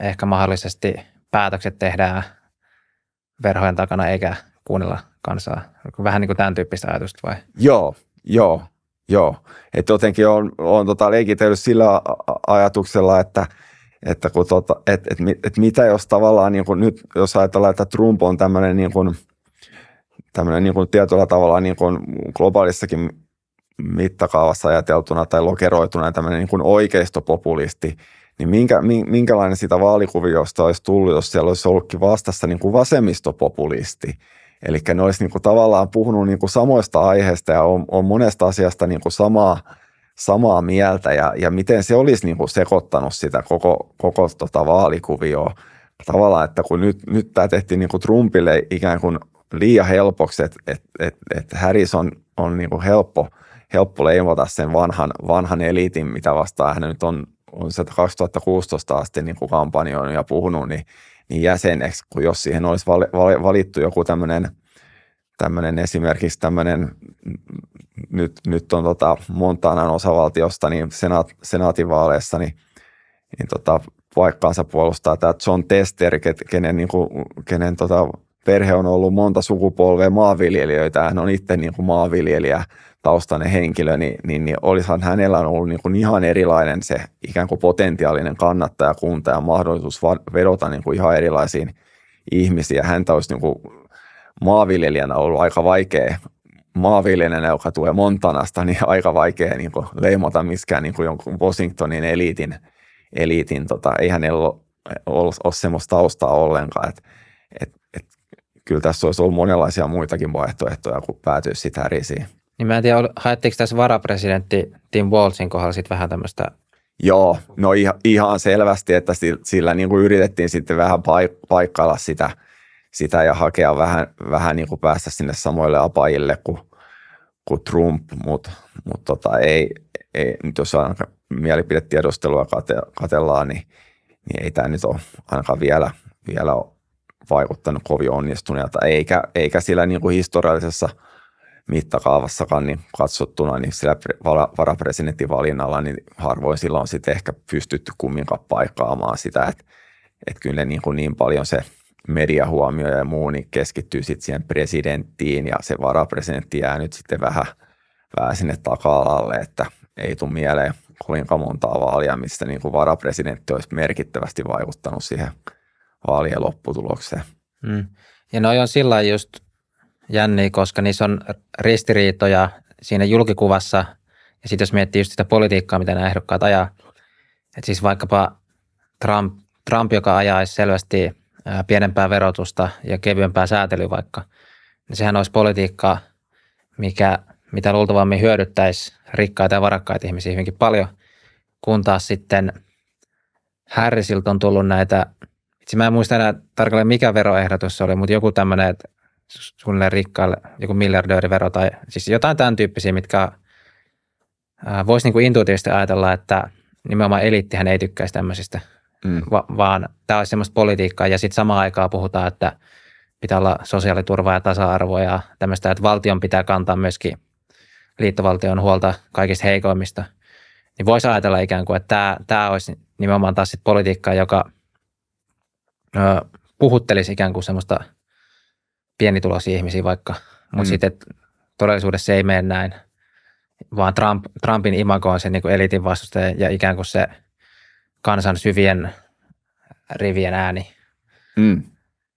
ehkä mahdollisesti päätökset tehdään verhojen takana eikä kuunnella kansaa. Vähän niin kuin tämän tyyppistä ajatusta vai? Joo, joo, joo. Että jotenkin on, on tota leikitellyt sillä ajatuksella, että – että, kun tota, et, et, et mitä jos tavallaan niin kuin nyt, jos ajatellaan, että Trump on tämmöinen niin kuin, tämmöinen niin kuin tietyllä tavalla niin kuin globaalissakin mittakaavassa ajateltuna tai lokeroituna tämmöinen niin kuin oikeistopopulisti, niin minkä, minkälainen sitä vaalikuviosta olisi tullut, jos siellä olisi ollutkin vastassa niin kuin vasemmistopopulisti. Eli ne olisi niin kuin tavallaan puhunut niin kuin samoista aiheista ja on, on monesta asiasta niin kuin samaa, samaa mieltä ja, ja miten se olisi niin kuin sekoittanut sitä koko, koko tota vaalikuvioa tavallaan, että kun nyt, nyt tämä tehtiin niin kuin Trumpille ikään kuin liian helpoksi, että et, et, et Harris on, on niin kuin helppo, helppo leimata sen vanhan, vanhan eliitin, mitä vastaan hän nyt on, on 2016 asti niin kuin kampanjoinut ja puhunut, niin, niin jäseneksi, kun jos siihen olisi valittu joku tämmöinen – tämmöinen esimerkiksi tämmöinen, nyt, nyt on tota Montanan osavaltiosta, niin senaat, senaatinvaaleissa, niin, niin tota, paikkaansa puolustaa tämä John Tester, kenen, niin kuin, kenen tota, perhe on ollut monta sukupolvea maanviljelijöitä, hän on itse niin kuin maanviljelijä, taustainen henkilö, niin, niin, niin olisahan hänellä ollut niin kuin ihan erilainen se ikään kuin potentiaalinen kannattajakunta ja mahdollisuus vedota niin kuin ihan erilaisiin ihmisiä. Häntä olisi niin kuin maanviljelijänä ollut aika vaikea maanviljelijänä, joka tulee Montanasta, niin <laughs> aika vaikea niin kuin leimata miskään niin kuin jonkun Washingtonin eliitin, eliitin tota, eihän hänellä ole, ole, ole semmoista taustaa ollenkaan, että et, et, kyllä tässä olisi ollut monenlaisia muitakin vaihtoehtoja, kun päätyisi sitä risiin. Niin mä en tiedä, haettiinko tässä varapresidentti Tim Walsin kohdalla sitten vähän tämmöistä Joo, no ihan, ihan selvästi, että sillä, sillä niin kuin yritettiin sitten vähän paik- paikkailla sitä – sitä ja hakea vähän, vähän niin kuin päästä sinne samoille apajille kuin, kuin Trump, mutta mut tota, ei, ei, nyt jos ainakaan mielipidetiedostelua kate, katellaan, niin, niin ei tämä nyt ole ainakaan vielä, vielä ole vaikuttanut kovin onnistuneelta, eikä, eikä sillä niin kuin historiallisessa mittakaavassakaan niin katsottuna, niin sillä varapresidentin valinnalla niin harvoin silloin on sitten ehkä pystytty kumminkaan paikkaamaan sitä, että, että kyllä niin, kuin niin paljon se – mediahuomio ja muu, niin keskittyy sitten siihen presidenttiin ja se varapresidentti jää nyt sitten vähän, vähän sinne taka-alalle, että ei tule mieleen kuinka montaa vaalia, missä niin kuin varapresidentti olisi merkittävästi vaikuttanut siihen vaalien lopputulokseen. Mm. Ja noi on sillä just jänniä, koska niissä on ristiriitoja siinä julkikuvassa ja sitten jos miettii just sitä politiikkaa, mitä nämä ehdokkaat ajaa, että siis vaikkapa Trump, Trump joka ajaisi selvästi – pienempää verotusta ja kevyempää säätelyä vaikka, niin sehän olisi politiikkaa, mikä, mitä luultavammin hyödyttäisi rikkaita ja varakkaita ihmisiä hyvinkin paljon, kun taas sitten Harrisilta on tullut näitä, itse mä en muista enää tarkalleen mikä veroehdotus se oli, mutta joku tämmöinen, että suunnilleen rikkaalle joku miljardöörivero tai siis jotain tämän tyyppisiä, mitkä voisi niin intuitiivisesti ajatella, että nimenomaan eliittihän ei tykkäisi tämmöisistä – mm. va- vaan tämä olisi semmoista politiikkaa. Ja sitten samaan aikaan puhutaan, että pitää olla sosiaaliturvaa ja tasa arvo ja tämmöistä, että valtion pitää kantaa myöskin liittovaltion huolta kaikista heikoimmista. Niin voisi ajatella ikään kuin, että tämä, tämä olisi nimenomaan taas sit politiikkaa, joka ö, puhuttelisi ikään kuin semmoista pienituloisia ihmisiä vaikka, mutta mm. sitten todellisuudessa ei mene näin, vaan Trump, Trumpin imago on se niin elitin vastustaja ja ikään kuin se – kansan syvien rivien ääni. Mm.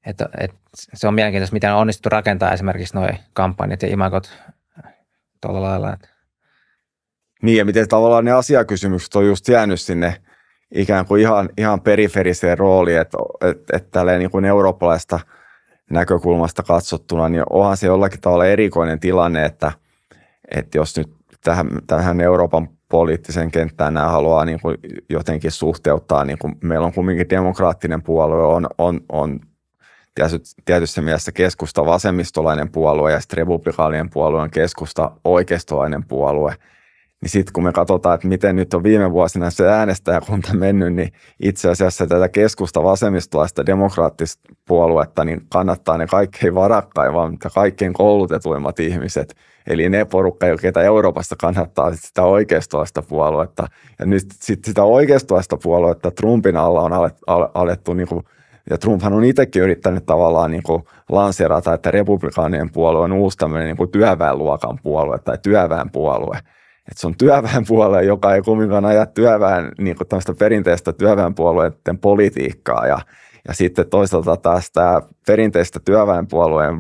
Et, et se on mielenkiintoista, miten on onnistuttu rakentaa esimerkiksi nuo kampanjat ja imakot tuolla lailla. Että. Niin ja miten tavallaan ne asiakysymykset on just jäänyt sinne ikään kuin ihan, ihan periferiseen rooliin, että et, et tälleen niin kuin eurooppalaista näkökulmasta katsottuna, niin onhan se jollakin tavalla erikoinen tilanne, että, että jos nyt tähän, tähän Euroopan poliittiseen kenttään nämä haluaa niin kuin jotenkin suhteuttaa. Niin kuin meillä on kuitenkin demokraattinen puolue, on, on, on tietyssä mielessä keskusta vasemmistolainen puolue ja sitten republikaalien puolue on keskusta oikeistolainen puolue. Niin sitten kun me katsotaan, että miten nyt on viime vuosina se äänestäjäkunta mennyt, niin itse asiassa tätä keskusta vasemmistolaista demokraattista puoluetta, niin kannattaa ne kaikkein varakkaimmat ja kaikkein koulutetuimmat ihmiset – Eli ne porukka, ketä Euroopassa kannattaa sitä oikeistoista puoluetta. Ja nyt sit sitä oikeistoista puoluetta Trumpin alla on alettu, niin kuin, ja Trumphan on itsekin yrittänyt tavallaan niin kuin lanseerata, että republikaanien puolue on uusi tämmöinen niin kuin työväenluokan puolue tai työväen puolue. Että se on työväenpuolue, joka ei kumminkaan aja työväen, niin kuin perinteistä työväenpuolueiden politiikkaa. Ja, ja sitten toisaalta taas tämä perinteistä työväenpuolueen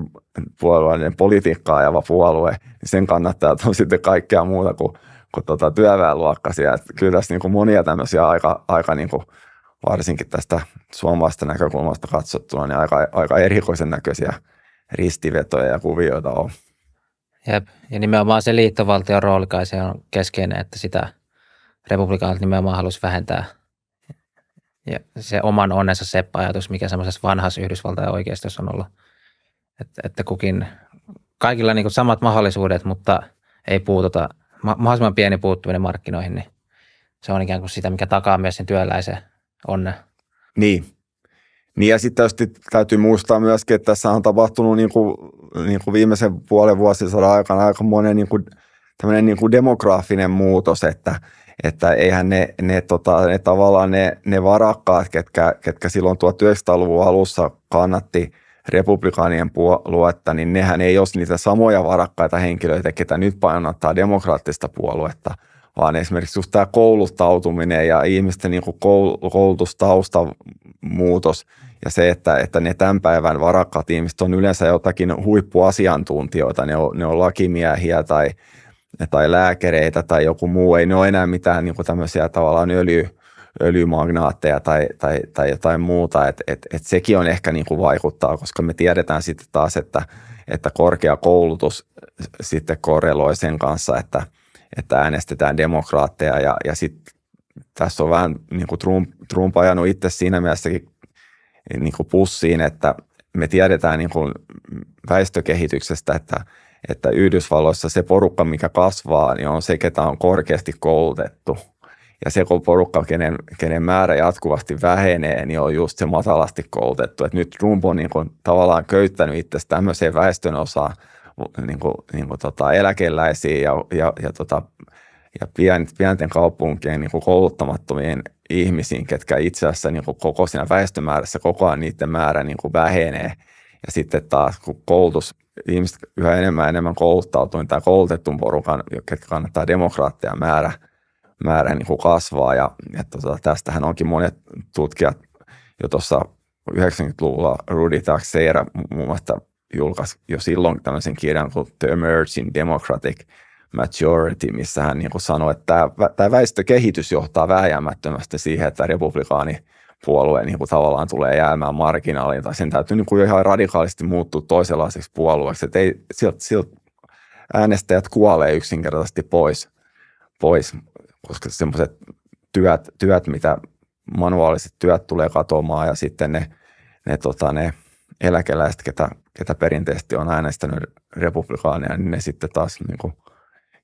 puolueiden politiikkaa ajava puolue, niin sen kannattaa on <laughs> sitten kaikkea muuta kuin, kuin tuota työväenluokkaisia. Että kyllä tässä niin kuin monia tämmöisiä aika, aika niin kuin varsinkin tästä suomalaisesta näkökulmasta katsottuna, niin aika, aika erikoisen näköisiä ristivetoja ja kuvioita on. Jep. Ja nimenomaan se liittovaltion rooli kai se on keskeinen, että sitä republikaanit nimenomaan halusivat vähentää – ja se oman onnensa seppä-ajatus, mikä semmoisessa vanhassa Yhdysvaltain oikeistossa on ollut, että, että kukin, kaikilla niin samat mahdollisuudet, mutta ei puututa, mahdollisimman pieni puuttuminen markkinoihin, niin se on ikään kuin sitä, mikä takaa myös sen työläisen onne. Niin. Niin ja sitten täytyy muistaa myöskin, että tässä on tapahtunut niin kuin, niin kuin viimeisen puolen vuosisadan aikana aika monen niin kuin, niin kuin demograafinen muutos, että – että eihän ne, ne, tota, ne tavallaan ne, ne varakkaat, ketkä, ketkä silloin 1900-luvun alussa kannatti republikaanien puoluetta, niin nehän ei olisi niitä samoja varakkaita henkilöitä, ketä nyt painottaa demokraattista puoluetta, vaan esimerkiksi just tämä kouluttautuminen ja ihmisten niin koulutustausta muutos ja se, että, että ne tämän päivän varakkaat ihmiset on yleensä jotakin huippuasiantuntijoita, ne on, ne on lakimiehiä tai, tai lääkäreitä tai joku muu, ei ne ole enää mitään niin tämmöisiä tavallaan öljy, öljymagnaatteja tai, tai, tai jotain muuta, että et, et sekin on ehkä niin kuin vaikuttaa, koska me tiedetään sitten taas, että, että korkea koulutus sitten korreloi sen kanssa, että, että äänestetään demokraatteja ja, ja sitten tässä on vähän niin kuin Trump, Trump ajanut itse siinä mielessäkin niin kuin pussiin, että me tiedetään niin kuin väestökehityksestä, että – että Yhdysvalloissa se porukka, mikä kasvaa, niin on se, ketä on korkeasti koulutettu. Ja se porukka, kenen, kenen määrä jatkuvasti vähenee, niin on just se matalasti koulutettu. Et nyt Trump on niin kuin tavallaan köyttänyt itse tämmöiseen väestön osaan niin kuin, niin kuin tota eläkeläisiin ja, ja, ja, tota, ja pienten kaupunkien niin kuin kouluttamattomien ihmisiin, ketkä itse asiassa niin kuin koko siinä väestömäärässä koko ajan niiden määrä niin kuin vähenee – ja sitten taas kun koulutus, ihmiset yhä enemmän ja enemmän niin tämä koulutetun porukan, ketkä kannattaa demokraattia määrä, määrä niin kuin kasvaa. Ja, ja tota, tästähän onkin monet tutkijat jo tuossa 90-luvulla Rudy Taxeira muun muassa julkaisi jo silloin tämmöisen kirjan kuin The Emerging Democratic Majority, missä hän niin sanoi, että tämä väestökehitys johtaa vääjäämättömästi siihen, että republikaani puolue niin kuin tavallaan tulee jäämään marginaaliin tai sen täytyy niin kuin ihan radikaalisti muuttua toisenlaiseksi puolueeksi. Että ei, silt silt, äänestäjät kuolee yksinkertaisesti pois, pois koska semmoiset työt, työt, mitä manuaaliset työt tulee katoamaan ja sitten ne, ne, tota, ne eläkeläiset, ketä, ketä perinteisesti on äänestänyt republikaaneja, niin ne sitten taas niin kuin,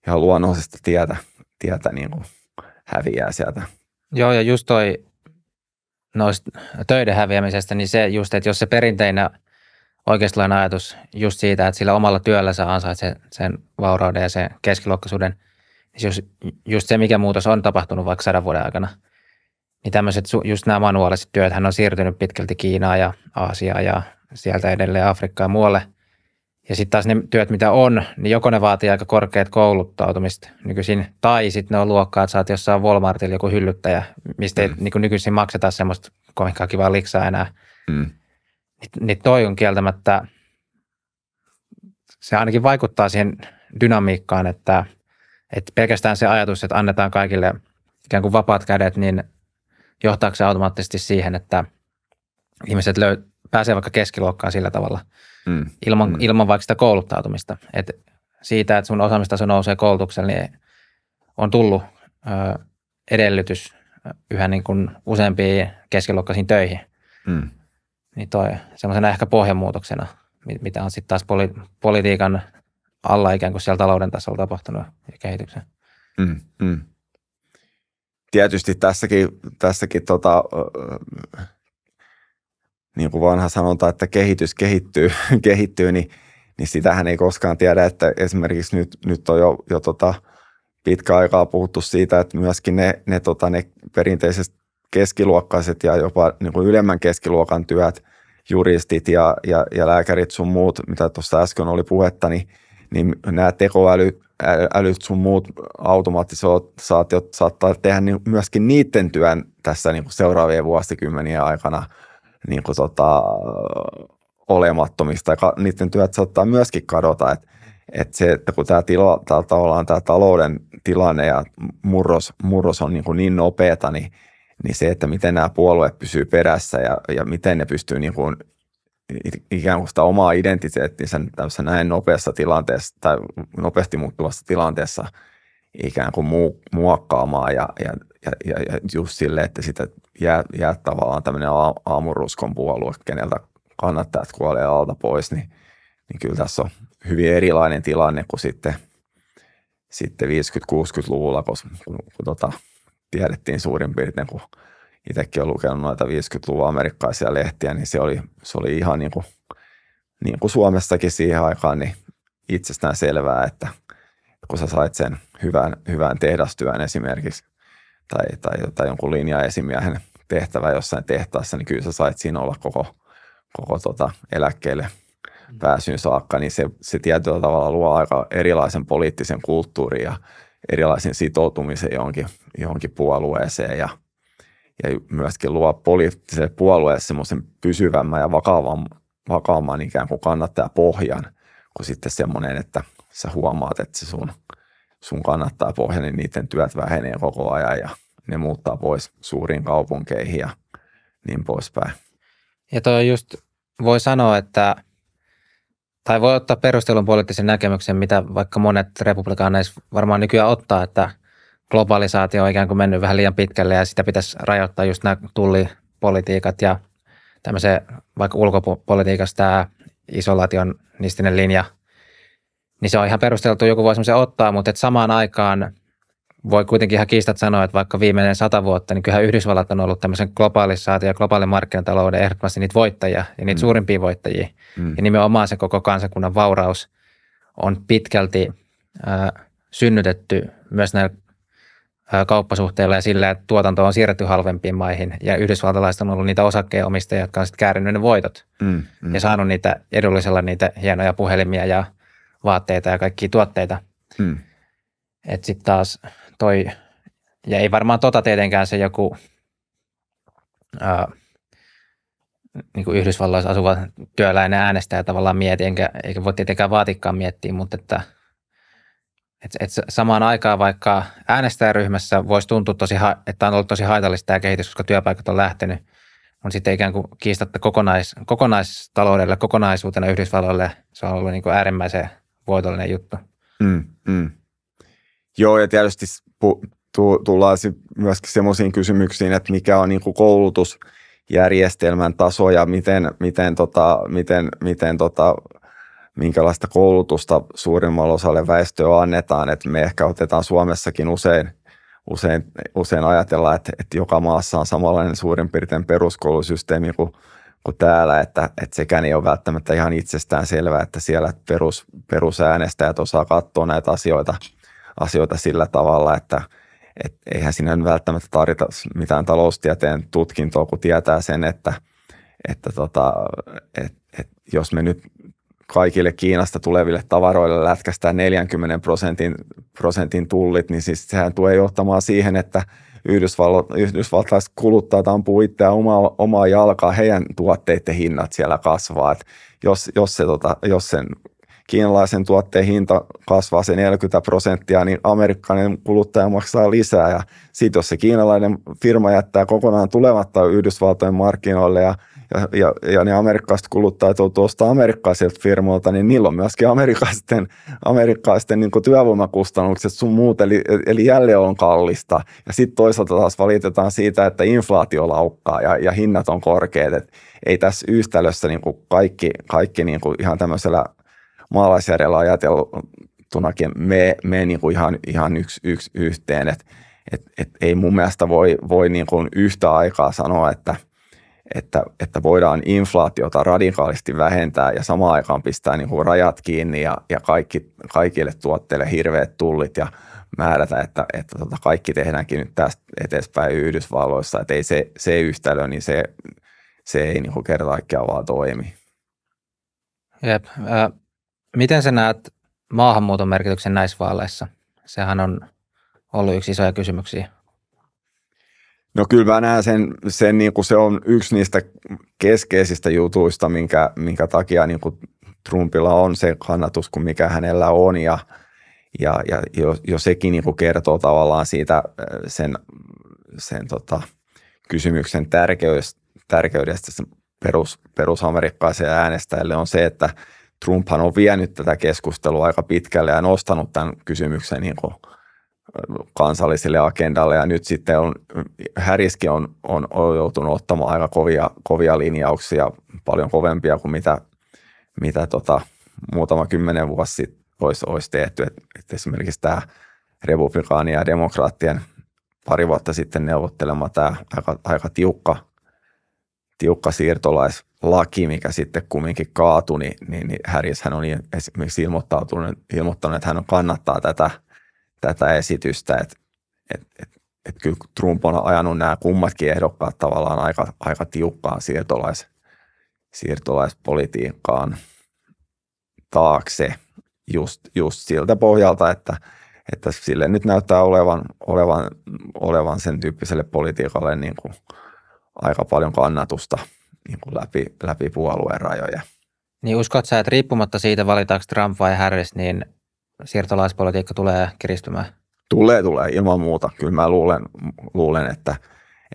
ihan luonnollisesti tietä, tietä niin kuin häviää sieltä. Joo, ja just toi noista töiden häviämisestä, niin se just, että jos se perinteinen oikeistolainen ajatus just siitä, että sillä omalla työllä sä ansaitse sen vaurauden ja sen keskiluokkaisuuden, niin just, just se, mikä muutos on tapahtunut vaikka sadan vuoden aikana, niin tämmöiset just nämä manuaaliset työt, hän on siirtynyt pitkälti Kiinaan ja Aasiaan ja sieltä edelleen Afrikkaan ja muualle – ja sitten taas ne työt, mitä on, niin joko ne vaatii aika korkeat kouluttautumista nykyisin, tai sitten ne on luokkaa, että sä oot jossain Walmartilla joku hyllyttäjä, mistä mm. ei niin nykyisin makseta semmoista kovinkaan kivaa liksaa enää. Mm. Niin, niin toi on kieltämättä, se ainakin vaikuttaa siihen dynamiikkaan, että, että pelkästään se ajatus, että annetaan kaikille ikään kuin vapaat kädet, niin johtaako se automaattisesti siihen, että ihmiset löy- pääsee vaikka keskiluokkaan sillä tavalla – mm. ilman, mm. ilman vaikka sitä kouluttautumista. Et siitä, että sun osaamistaso nousee koulutuksella, niin on tullut ö, edellytys yhä niin kuin useampiin keskiluokkaisiin töihin. Mm. Niin toi semmoisena ehkä pohjamuutoksena, mitä on sitten taas poli- politiikan alla ikään kuin siellä talouden tasolla tapahtunut ja kehityksen. Mm, mm. Tietysti tässäkin, tässäkin tota, niin kuin vanha sanonta, että kehitys kehittyy, <laughs> kehittyy niin, niin sitähän ei koskaan tiedä, että esimerkiksi nyt, nyt on jo, jo tota pitkä aikaa puhuttu siitä, että myöskin ne, ne, tota, ne perinteiset keskiluokkaiset ja jopa niin kuin ylemmän keskiluokan työt, juristit ja, ja, ja lääkärit sun muut, mitä tuossa äsken oli puhetta, niin, niin nämä tekoäly, älyt sun muut automaattisaatiot saattaa tehdä niin myöskin niiden työn tässä niin kuin seuraavien vuosikymmenien aikana – niin kuin tota, olemattomista ja niiden työt saattaa myöskin kadota. Et, et se, että kun tämä, tila, tää, tavallaan tämä talouden tilanne ja murros, murros on niinku niin, niin nopeata, niin, niin se, että miten nämä puolueet pysyy perässä ja, ja miten ne pystyy niin kuin ikään kuin sitä omaa identiteettinsä tässä näin nopeassa tilanteessa tai nopeasti muuttuvassa tilanteessa ikään kuin muu, muokkaamaan ja, ja, ja, ja, ja just sille, että sitä jää, jää tavallaan tämmöinen aamuruskon puolue, keneltä kannattajat kuolee alta pois, niin, niin kyllä tässä on hyvin erilainen tilanne kuin sitten, sitten 50-60-luvulla, kun, kun, kun tota, tiedettiin suurin piirtein, kun itsekin olen lukenut noita 50-luvun amerikkalaisia lehtiä, niin se oli, se oli ihan niin kuin, niin kuin Suomessakin siihen aikaan, niin itsestään selvää, että kun sä sait sen hyvän, hyvän tehdastyön esimerkiksi, tai, tai, tai jonkun linjaesimiehen tehtävä jossain tehtaassa, niin kyllä sä sait siinä olla koko, koko tota eläkkeelle mm. pääsyyn saakka, niin se, se tietyllä tavalla luo aika erilaisen poliittisen kulttuurin ja erilaisen sitoutumisen johonkin, johonkin puolueeseen ja, ja myöskin luo poliittiselle puolueelle semmoisen pysyvämmän ja vakaavan, vakaamman ikään kuin kannattajapohjan pohjan, kuin sitten semmoinen, että sä huomaat, että se sun – sun kannattaa pohja, niin niiden työt vähenee koko ajan ja ne muuttaa pois suuriin kaupunkeihin ja niin poispäin. Ja toi just voi sanoa, että tai voi ottaa perustelun poliittisen näkemyksen, mitä vaikka monet republikaaneissa varmaan nykyään ottaa, että globalisaatio on ikään kuin mennyt vähän liian pitkälle ja sitä pitäisi rajoittaa just nämä tullipolitiikat ja tämmöisen vaikka ulkopolitiikassa tämä isolaation nistinen linja – niin se on ihan perusteltu, joku voi semmoisen ottaa, mutta et samaan aikaan voi kuitenkin ihan kiistat sanoa, että vaikka viimeinen sata vuotta, niin kyllähän Yhdysvallat on ollut tämmöisen globaalisaatio ja globaalin markkinatalouden ehdottomasti niitä voittajia ja niitä mm. suurimpia voittajia. Mm. Ja nimenomaan se koko kansakunnan vauraus on pitkälti äh, synnytetty myös näillä äh, kauppasuhteilla ja sillä, että tuotanto on siirretty halvempiin maihin. Ja yhdysvaltalaiset on ollut niitä osakkeenomistajia, jotka on sitten käärinyt ne voitot mm. Mm. ja saanut niitä edullisella niitä hienoja puhelimia ja – vaatteita ja kaikkia tuotteita. Hmm. Että sitten taas toi, ja ei varmaan tota tietenkään se joku ää, niin kuin Yhdysvalloissa asuva työläinen äänestäjä tavallaan mieti, enkä, eikä voi tietenkään vaatikkaan miettiä, mutta että et, et samaan aikaan vaikka äänestäjäryhmässä voisi tuntua, tosi, että on ollut tosi haitallista tämä kehitys, koska työpaikat on lähtenyt, on sitten ikään kuin kiistatta kokonais, kokonaistaloudelle, kokonaisuutena Yhdysvalloille se on ollut niin kuin äärimmäisen voitollinen juttu. Mm, mm. Joo, ja tietysti pu- tullaan myöskin semmoisiin kysymyksiin, että mikä on niin kuin koulutusjärjestelmän taso ja miten, miten, tota, miten, miten tota, minkälaista koulutusta suurimmalle osalle väestöä annetaan. että me ehkä otetaan Suomessakin usein, usein, usein ajatella, että, että joka maassa on samanlainen suurin piirtein peruskoulusysteemi kuin kuin täällä, että, että sekään ei ole välttämättä ihan itsestään selvää, että siellä perus, perusäänestäjät osaa katsoa näitä asioita, asioita sillä tavalla, että et eihän siinä välttämättä tarvita mitään taloustieteen tutkintoa, kun tietää sen, että, että tota, et, et jos me nyt kaikille Kiinasta tuleville tavaroille lätkästään 40 prosentin, prosentin tullit, niin siis sehän tulee johtamaan siihen, että – Yhdysvallat, yhdysvaltalaiset kuluttajat ampuu itseään omaa, omaa jalkaa, heidän tuotteiden hinnat siellä kasvaa. jos, jos, se, tota, jos sen kiinalaisen tuotteen hinta kasvaa se 40 prosenttia, niin amerikkalainen kuluttaja maksaa lisää. Ja sitten jos se kiinalainen firma jättää kokonaan tulematta Yhdysvaltojen markkinoille ja – ja, ja, ja ne amerikkalaiset kuluttajat joutuu ostamaan amerikkalaisilta firmoilta, niin niillä on myöskin amerikkalaisten, amerikkalaisten niin työvoimakustannukset sun muut, eli, eli jälleen on kallista. Ja sitten toisaalta taas valitetaan siitä, että inflaatio laukkaa ja, ja hinnat on korkeat. Et ei tässä yhtälössä niin kaikki, kaikki niin ihan tämmöisellä maalaisjärjellä ajateltunakin me, me niin ihan, ihan yksi, yksi yhteen. Et, et, et ei mun mielestä voi, voi niin kuin yhtä aikaa sanoa, että – että, että voidaan inflaatiota radikaalisti vähentää ja samaan aikaan pistää niin kuin rajat kiinni ja, ja kaikki, kaikille tuotteille hirveät tullit ja määrätä, että, että tota kaikki tehdäänkin nyt tästä eteenpäin Yhdysvalloissa, että ei se, se yhtälö, niin se, se ei niin kuin kerta kaikkiaan vaan toimi. Jep. Äh, miten sä näet maahanmuuton merkityksen näissä vaaleissa? Sehän on ollut yksi isoja kysymyksiä No kyllä mä näen sen, sen niin kuin se on yksi niistä keskeisistä jutuista, minkä, minkä takia niin kuin Trumpilla on se kannatus kuin mikä hänellä on ja, ja, ja jo, jo sekin niin kuin kertoo tavallaan siitä sen, sen tota, kysymyksen tärkeydestä, tärkeydestä perus, perusamerikkalaiselle äänestäjälle on se, että Trumphan on vienyt tätä keskustelua aika pitkälle ja nostanut tämän kysymyksen niin kuin – kansalliselle agendalle ja nyt sitten on, Häriski on, on, joutunut ottamaan aika kovia, kovia linjauksia, paljon kovempia kuin mitä, mitä tota, muutama kymmenen vuosi sitten olisi, olisi tehty. Et, et esimerkiksi tämä republikaania ja demokraattien pari vuotta sitten neuvottelema tämä aika, aika tiukka, tiukka siirtolaislaki, mikä sitten kumminkin kaatui, niin, niin, niin Häris hän on esimerkiksi ilmoittautunut, ilmoittanut, että hän on kannattaa tätä – tätä esitystä, että et, et, et kyllä Trump on ajanut nämä kummatkin ehdokkaat tavallaan aika, aika tiukkaan siirtolais, siirtolaispolitiikkaan taakse just, just siltä pohjalta, että, että sille nyt näyttää olevan, olevan, olevan sen tyyppiselle politiikalle niin kuin aika paljon kannatusta niin kuin läpi, läpi puolueen rajoja. Niin uskot sä, että riippumatta siitä valitaanko Trump vai Harris, niin siirtolaispolitiikka tulee kiristymään? Tulee, tulee ilman muuta. Kyllä mä luulen, luulen että,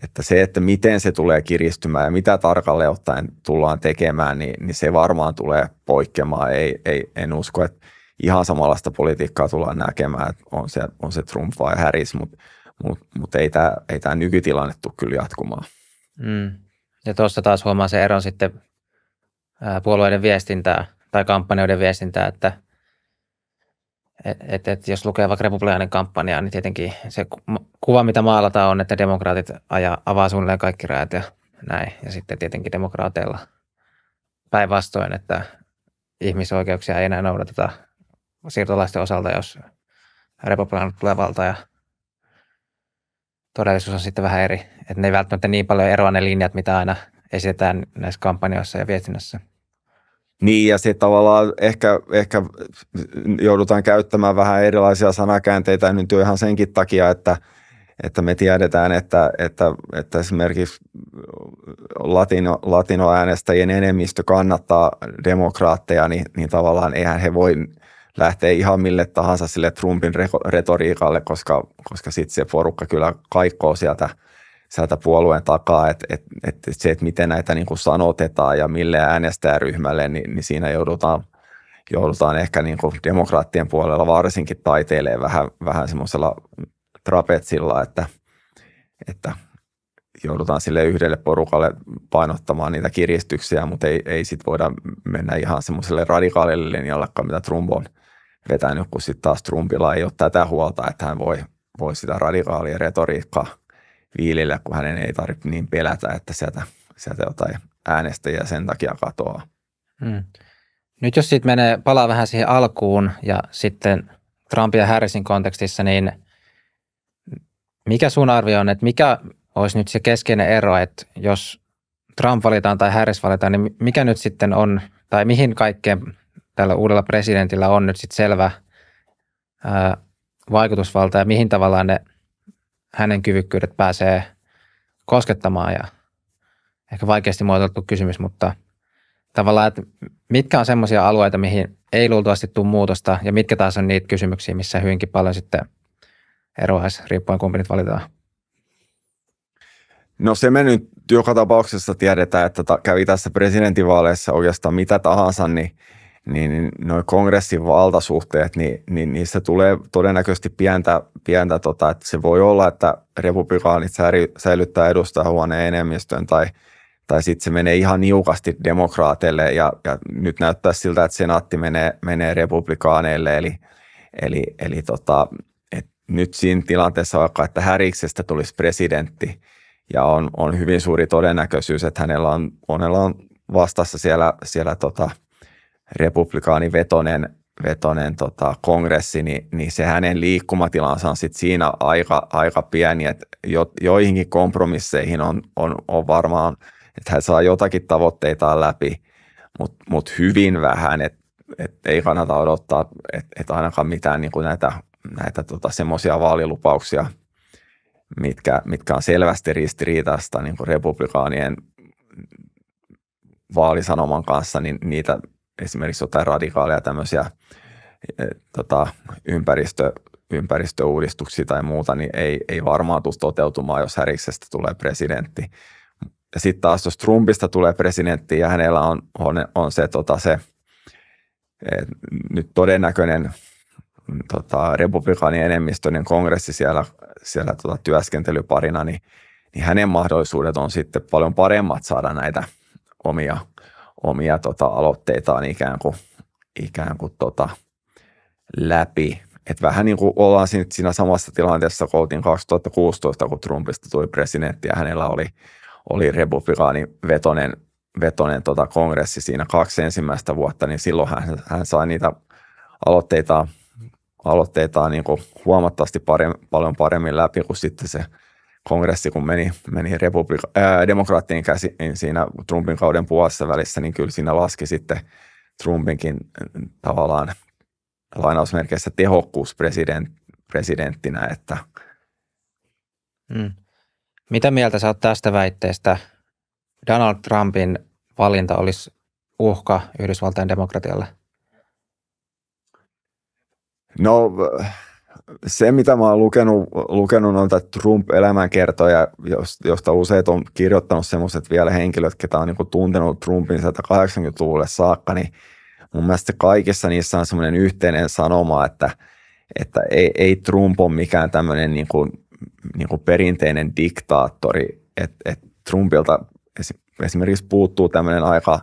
että se, että miten se tulee kiristymään ja mitä tarkalleen ottaen tullaan tekemään, niin, niin se varmaan tulee poikkeamaan. Ei, ei, en usko, että ihan samanlaista politiikkaa tullaan näkemään, että on se, on se Trump vai Harris, mutta mut, mut ei tämä ei tää nykytilanne tule kyllä jatkumaan. Mm. Ja tuossa taas huomaa se eron sitten puolueiden viestintää tai kampanjoiden viestintää, että – et, et, jos lukee vaikka republikaanin kampanja, niin tietenkin se kuva, mitä maalataan on, että demokraatit ajaa, avaa suunnilleen kaikki rajat ja näin. Ja sitten tietenkin demokraateilla päinvastoin, että ihmisoikeuksia ei enää noudateta siirtolaisten osalta, jos republikaanit tulee valta ja todellisuus on sitten vähän eri. Että ne ei välttämättä niin paljon eroa ne linjat, mitä aina esitetään näissä kampanjoissa ja viestinnässä. Niin, ja sitten tavallaan ehkä, ehkä joudutaan käyttämään vähän erilaisia sanakäänteitä nyt jo ihan senkin takia, että, että me tiedetään, että, että, että esimerkiksi latino, latinoäänestäjien enemmistö kannattaa demokraatteja, niin, niin tavallaan eihän he voi lähteä ihan mille tahansa sille Trumpin retoriikalle, koska, koska sitten se porukka kyllä kaikkoo sieltä – sieltä puolueen takaa, että et, et se, että miten näitä niin kuin sanotetaan ja mille äänestäjäryhmälle, niin, niin siinä joudutaan, joudutaan ehkä niin kuin demokraattien puolella varsinkin taiteilee vähän, vähän semmoisella trapetsilla, että, että joudutaan sille yhdelle porukalle painottamaan niitä kiristyksiä, mutta ei, ei sit voida mennä ihan semmoiselle radikaalille linjallekaan, mitä Trump on vetänyt, kun sitten taas Trumpilla ei ole tätä huolta, että hän voi, voi sitä radikaalia retoriikkaa – viilillä, kun hänen ei tarvitse niin pelätä, että sieltä, sieltä jotain äänestäjiä sen takia katoaa. Hmm. Nyt jos sitten menee, palaa vähän siihen alkuun ja sitten Trumpin ja Harrisin kontekstissa, niin mikä sun arvio on, että mikä olisi nyt se keskeinen ero, että jos Trump valitaan tai Harris valitaan, niin mikä nyt sitten on, tai mihin kaikkeen tällä uudella presidentillä on nyt sitten selvä ää, vaikutusvalta ja mihin tavallaan ne hänen kyvykkyydet pääsee koskettamaan ja ehkä vaikeasti muotoiltu kysymys, mutta tavallaan, että mitkä on semmoisia alueita, mihin ei luultavasti tule muutosta ja mitkä taas on niitä kysymyksiä, missä hyvinkin paljon sitten eroaisi riippuen kumpi nyt valitaan. No se me nyt joka tapauksessa tiedetään, että kävi tässä presidentinvaaleissa oikeastaan mitä tahansa, niin niin, niin noin kongressin valtasuhteet, niin, niin niissä tulee todennäköisesti pientä, pientä tota, että se voi olla, että republikaanit säilyttää edustajahuoneen enemmistön tai, tai sitten se menee ihan niukasti demokraateille ja, ja nyt näyttää siltä, että senaatti menee, menee republikaaneille, eli, eli, eli tota, et nyt siinä tilanteessa vaikka, että Häriksestä tulisi presidentti ja on, on hyvin suuri todennäköisyys, että hänellä on, hänellä on vastassa siellä, siellä tota, – republikaanivetonen vetonen tota, kongressi, niin, niin se hänen liikkumatilansa on sit siinä aika, aika pieni, että jo, joihinkin kompromisseihin on, on, on varmaan, että hän saa jotakin tavoitteitaan läpi, mutta mut hyvin vähän, että et ei kannata odottaa, että et ainakaan mitään niin kuin näitä, näitä tota, semmoisia vaalilupauksia, mitkä, mitkä on selvästi ristiriitaista niin republikaanien vaalisanoman kanssa, niin niitä esimerkiksi jotain radikaaleja tämmöisiä e, tota, ympäristö, ympäristöuudistuksia tai muuta, niin ei, ei varmaan tule toteutumaan, jos Häriksestä tulee presidentti. Ja sitten taas, jos Trumpista tulee presidentti ja hänellä on, on, on se, tota, se et, nyt todennäköinen tota, republikaanien enemmistöinen kongressi siellä, siellä tota, työskentelyparina, niin, niin hänen mahdollisuudet on sitten paljon paremmat saada näitä omia – omia tota, aloitteitaan ikään kuin, ikään kuin tota, läpi. Et vähän niin kuin ollaan siinä, siinä samassa tilanteessa, kun oltiin 2016, kun Trumpista tuli presidentti ja hänellä oli, oli republikaani vetonen, vetonen tota, kongressi siinä kaksi ensimmäistä vuotta, niin silloin hän, hän sai niitä aloitteitaan aloitteita niin kuin huomattavasti paremmin, paljon paremmin läpi kuin sitten se kongressi, kun meni, meni republika- ää, demokraattien käsi niin siinä Trumpin kauden puolessa välissä, niin kyllä siinä laski sitten Trumpinkin mm, tavallaan lainausmerkeissä tehokkuus president, presidenttinä. Että. Mm. Mitä mieltä sä oot tästä väitteestä? Donald Trumpin valinta olisi uhka Yhdysvaltain demokratialle? No, se, mitä mä oon lukenut, lukenut noita Trump-elämänkertoja, josta useat on kirjoittanut semmoiset vielä henkilöt, ketä on niin tuntenut Trumpin 80-luvulle saakka, niin mun mielestä kaikissa niissä on semmoinen yhteinen sanoma, että, että ei, ei Trump ole mikään tämmöinen niin kuin, niin kuin perinteinen diktaattori, että et Trumpilta esimerkiksi puuttuu tämmöinen aika,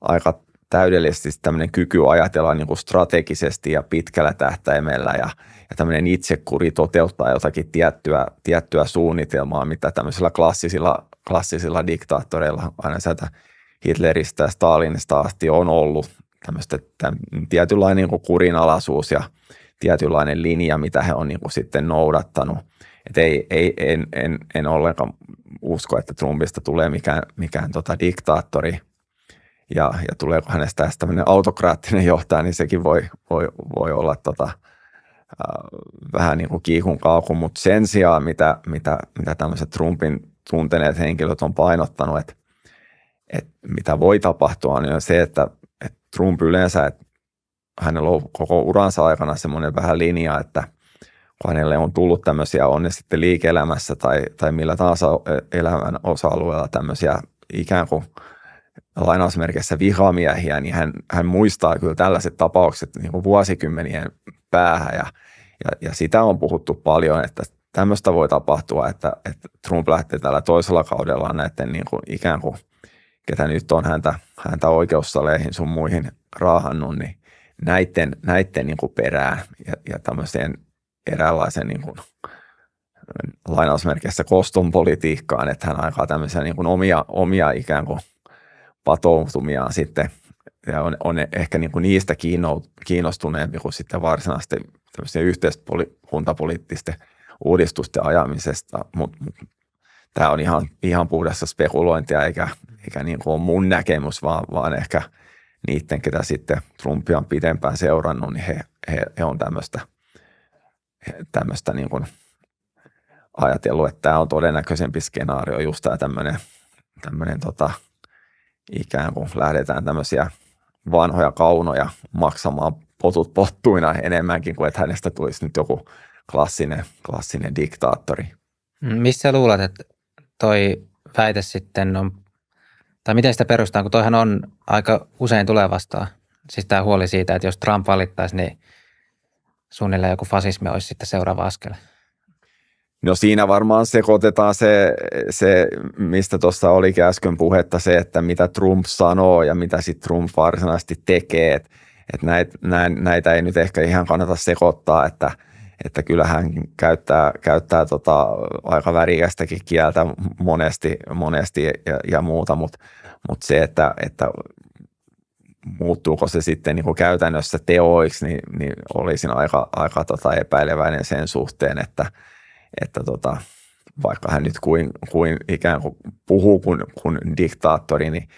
aika täydellisesti tämmöinen kyky ajatella niin strategisesti ja pitkällä tähtäimellä ja, ja tämmöinen itsekuri toteuttaa jotakin tiettyä, tiettyä suunnitelmaa, mitä tämmöisillä klassisilla, klassisilla diktaattoreilla aina sieltä Hitleristä ja Stalinista asti on ollut tämmöistä että tietynlainen niin kurinalaisuus ja tietynlainen linja, mitä he on niin kuin sitten noudattanut. Et ei, ei, en, en, en ollenkaan usko, että Trumpista tulee mikään, mikään tota diktaattori ja, ja tuleeko hänestä tämmöinen autokraattinen johtaja, niin sekin voi, voi, voi olla tota, Äh, vähän niin kuin kiikun kaakun, mutta sen sijaan, mitä, mitä, mitä tämmöiset Trumpin tunteneet henkilöt on painottanut, että, että mitä voi tapahtua, niin on se, että, että Trump yleensä, että hänellä on koko uransa aikana semmoinen vähän linja, että kun hänelle on tullut tämmöisiä, on sitten liike-elämässä tai, tai millä tahansa e-, elämän osa-alueella tämmöisiä ikään kuin – lainausmerkeissä vihamiehiä, niin hän, hän muistaa kyllä tällaiset tapaukset niin kuin vuosikymmenien päähän ja, ja, ja sitä on puhuttu paljon, että tämmöistä voi tapahtua, että, että Trump lähtee tällä toisella kaudella näiden niin kuin ikään kuin, ketä nyt on häntä, häntä oikeussaleihin sun muihin raahannut, niin näiden, näiden niin kuin perään ja, ja tämmöiseen eräänlaisen niin kuin, lainausmerkeissä koston politiikkaan, että hän aikaa tämmöisiä niin kuin omia, omia ikään kuin – patoutumia sitten ja on, on ehkä niin kuin niistä kiinnostuneempi kuin sitten varsinaisesti tämmöisten yhteiskuntapoliittisten uudistusten ajamisesta, mutta tämä on ihan, ihan puhdasta spekulointia eikä, eikä niin kuin ole mun näkemys, vaan, vaan ehkä niiden, ketä sitten Trumpia on pidempään seurannut, niin he, he, he on tämmöistä, tämmöistä niin kuin ajatellut, että tämä on todennäköisempi skenaario, just tämä tämmöinen, tämmöinen tota, ikään kuin lähdetään tämmöisiä vanhoja kaunoja maksamaan potut pottuina enemmänkin kuin että hänestä tulisi nyt joku klassinen, klassinen diktaattori. Mm, missä luulet, että toi väite sitten on, tai miten sitä perustaan, kun toihan on aika usein tulee vastaan. Siis tämä huoli siitä, että jos Trump valittaisi, niin suunnilleen joku fasismi olisi sitten seuraava askel. No siinä varmaan sekoitetaan se, se mistä tuossa oli äsken puhetta, se, että mitä Trump sanoo ja mitä sitten Trump varsinaisesti tekee. Et, et näit, näin, näitä ei nyt ehkä ihan kannata sekoittaa, että, että kyllähän käyttää, käyttää tota aika värikästäkin kieltä monesti, monesti ja, ja muuta, mutta mut se, että, että muuttuuko se sitten niin käytännössä teoiksi, niin, niin olisin aika, aika tota epäileväinen sen suhteen, että – että tota, vaikka hän nyt kuin, kuin ikään kuin puhuu kuin, kuin diktaattori, niin,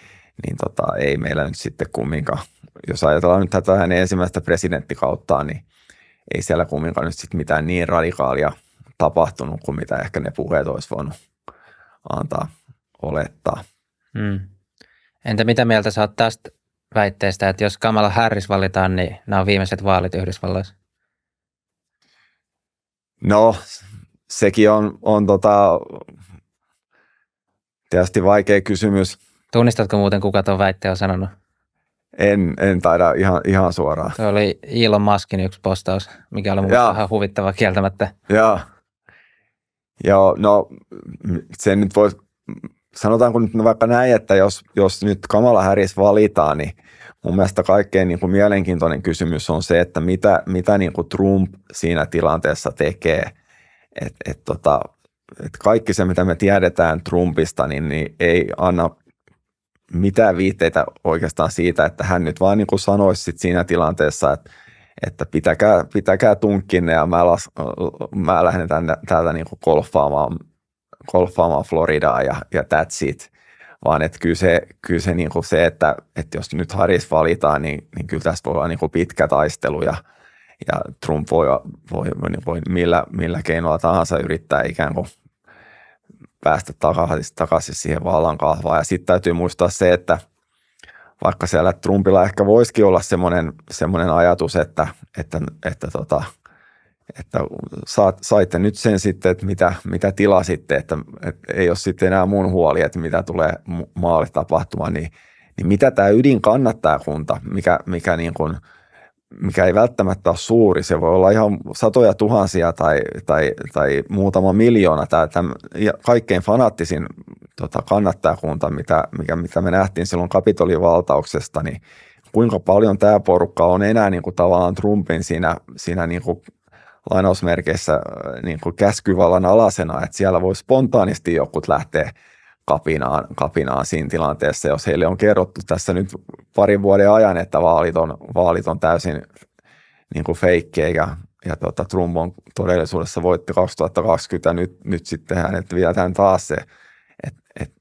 niin tota, ei meillä nyt sitten kumminkaan, jos ajatellaan nyt tätä hänen ensimmäistä presidenttikautta, niin ei siellä kumminkaan nyt sitten mitään niin radikaalia tapahtunut kuin mitä ehkä ne puheet olisi voinut antaa olettaa. Hmm. Entä mitä mieltä sä oot tästä väitteestä, että jos Kamala Harris valitaan, niin nämä on viimeiset vaalit Yhdysvalloissa? No, sekin on, on tota, tietysti vaikea kysymys. Tunnistatko muuten, kuka tuon väitteen on sanonut? En, en taida ihan, ihan suoraan. Se oli Elon Muskin yksi postaus, mikä oli minusta ihan huvittava kieltämättä. Joo. Joo, no se nyt voi, sanotaanko nyt vaikka näin, että jos, jos nyt Kamala Harris valitaan, niin mun mielestä kaikkein niin kuin mielenkiintoinen kysymys on se, että mitä, mitä niin kuin Trump siinä tilanteessa tekee – et, et tota, et kaikki se, mitä me tiedetään Trumpista, niin, niin ei anna mitään viitteitä oikeastaan siitä, että hän nyt vaan niin kuin sanoisi sit siinä tilanteessa, että, että pitäkää, pitäkää tunkkinne ja mä, las, mä lähden tänne, täältä niin kuin golfaamaan, golfaamaan Floridaa ja, ja that's it. Vaan että kyllä se, kyllä se, niin kuin se että, että jos nyt Harris valitaan, niin, niin kyllä tässä voi olla niin kuin pitkä taistelu ja – ja Trump voi, voi, voi millä, millä keinoilla tahansa yrittää ikään kuin päästä takaisin, takaisin siihen vallan kahvaan. Ja sitten täytyy muistaa se, että vaikka siellä Trumpilla ehkä voisikin olla semmoinen, semmoinen ajatus, että, että, että, tota, että saat, saitte nyt sen sitten, että mitä, mitä tilasitte, että, että ei ole sitten enää mun huoli, että mitä tulee maalle tapahtumaan, niin, niin mitä tämä ydin kannattaa kunta, mikä, mikä niin kuin – mikä ei välttämättä ole suuri, se voi olla ihan satoja tuhansia tai, tai, tai muutama miljoona. Tämä, tämä kaikkein fanaattisin tota, kannattajakunta, mitä, mikä, mitä me nähtiin silloin kapitolivaltauksesta, niin kuinka paljon tämä porukka on enää niin kuin tavallaan Trumpin siinä, siinä niin kuin lainausmerkeissä äh, niin kuin käskyvallan alasena, että siellä voi spontaanisti joku lähteä – kapinaan, kapinaan siinä tilanteessa, jos heille on kerrottu tässä nyt parin vuoden ajan, että vaalit on, vaalit on täysin niin kuin feikkejä ja, ja tota, Trump on todellisuudessa voitti 2020 ja nyt, nyt sitten hänet vietään taas se, että et,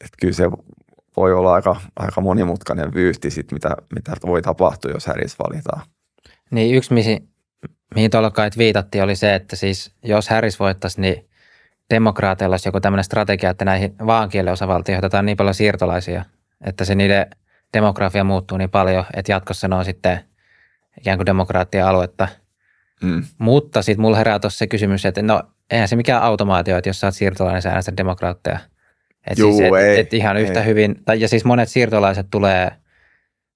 et kyllä se voi olla aika, aika monimutkainen vyyhti sit, mitä, mitä voi tapahtua, jos Harris valitaan. Niin yksi, mihin, mihin tuolla kai viitattiin, oli se, että siis jos Harris voittaisi, niin demokraateilla olisi joku tämmöinen strategia, että näihin vaankielen osavaltioihin otetaan niin paljon siirtolaisia, että se niiden demografia muuttuu niin paljon, että jatkossa ne on sitten ikään kuin demokraattia aluetta. Mm. Mutta sitten mulla herää tuossa se kysymys, että no eihän se mikään automaatio, että jos sä oot siirtolainen, sä äänestät demokraatteja. Et siis Juu, siis, et, ei, et ihan yhtä ei. hyvin, tai ja siis monet siirtolaiset tulee,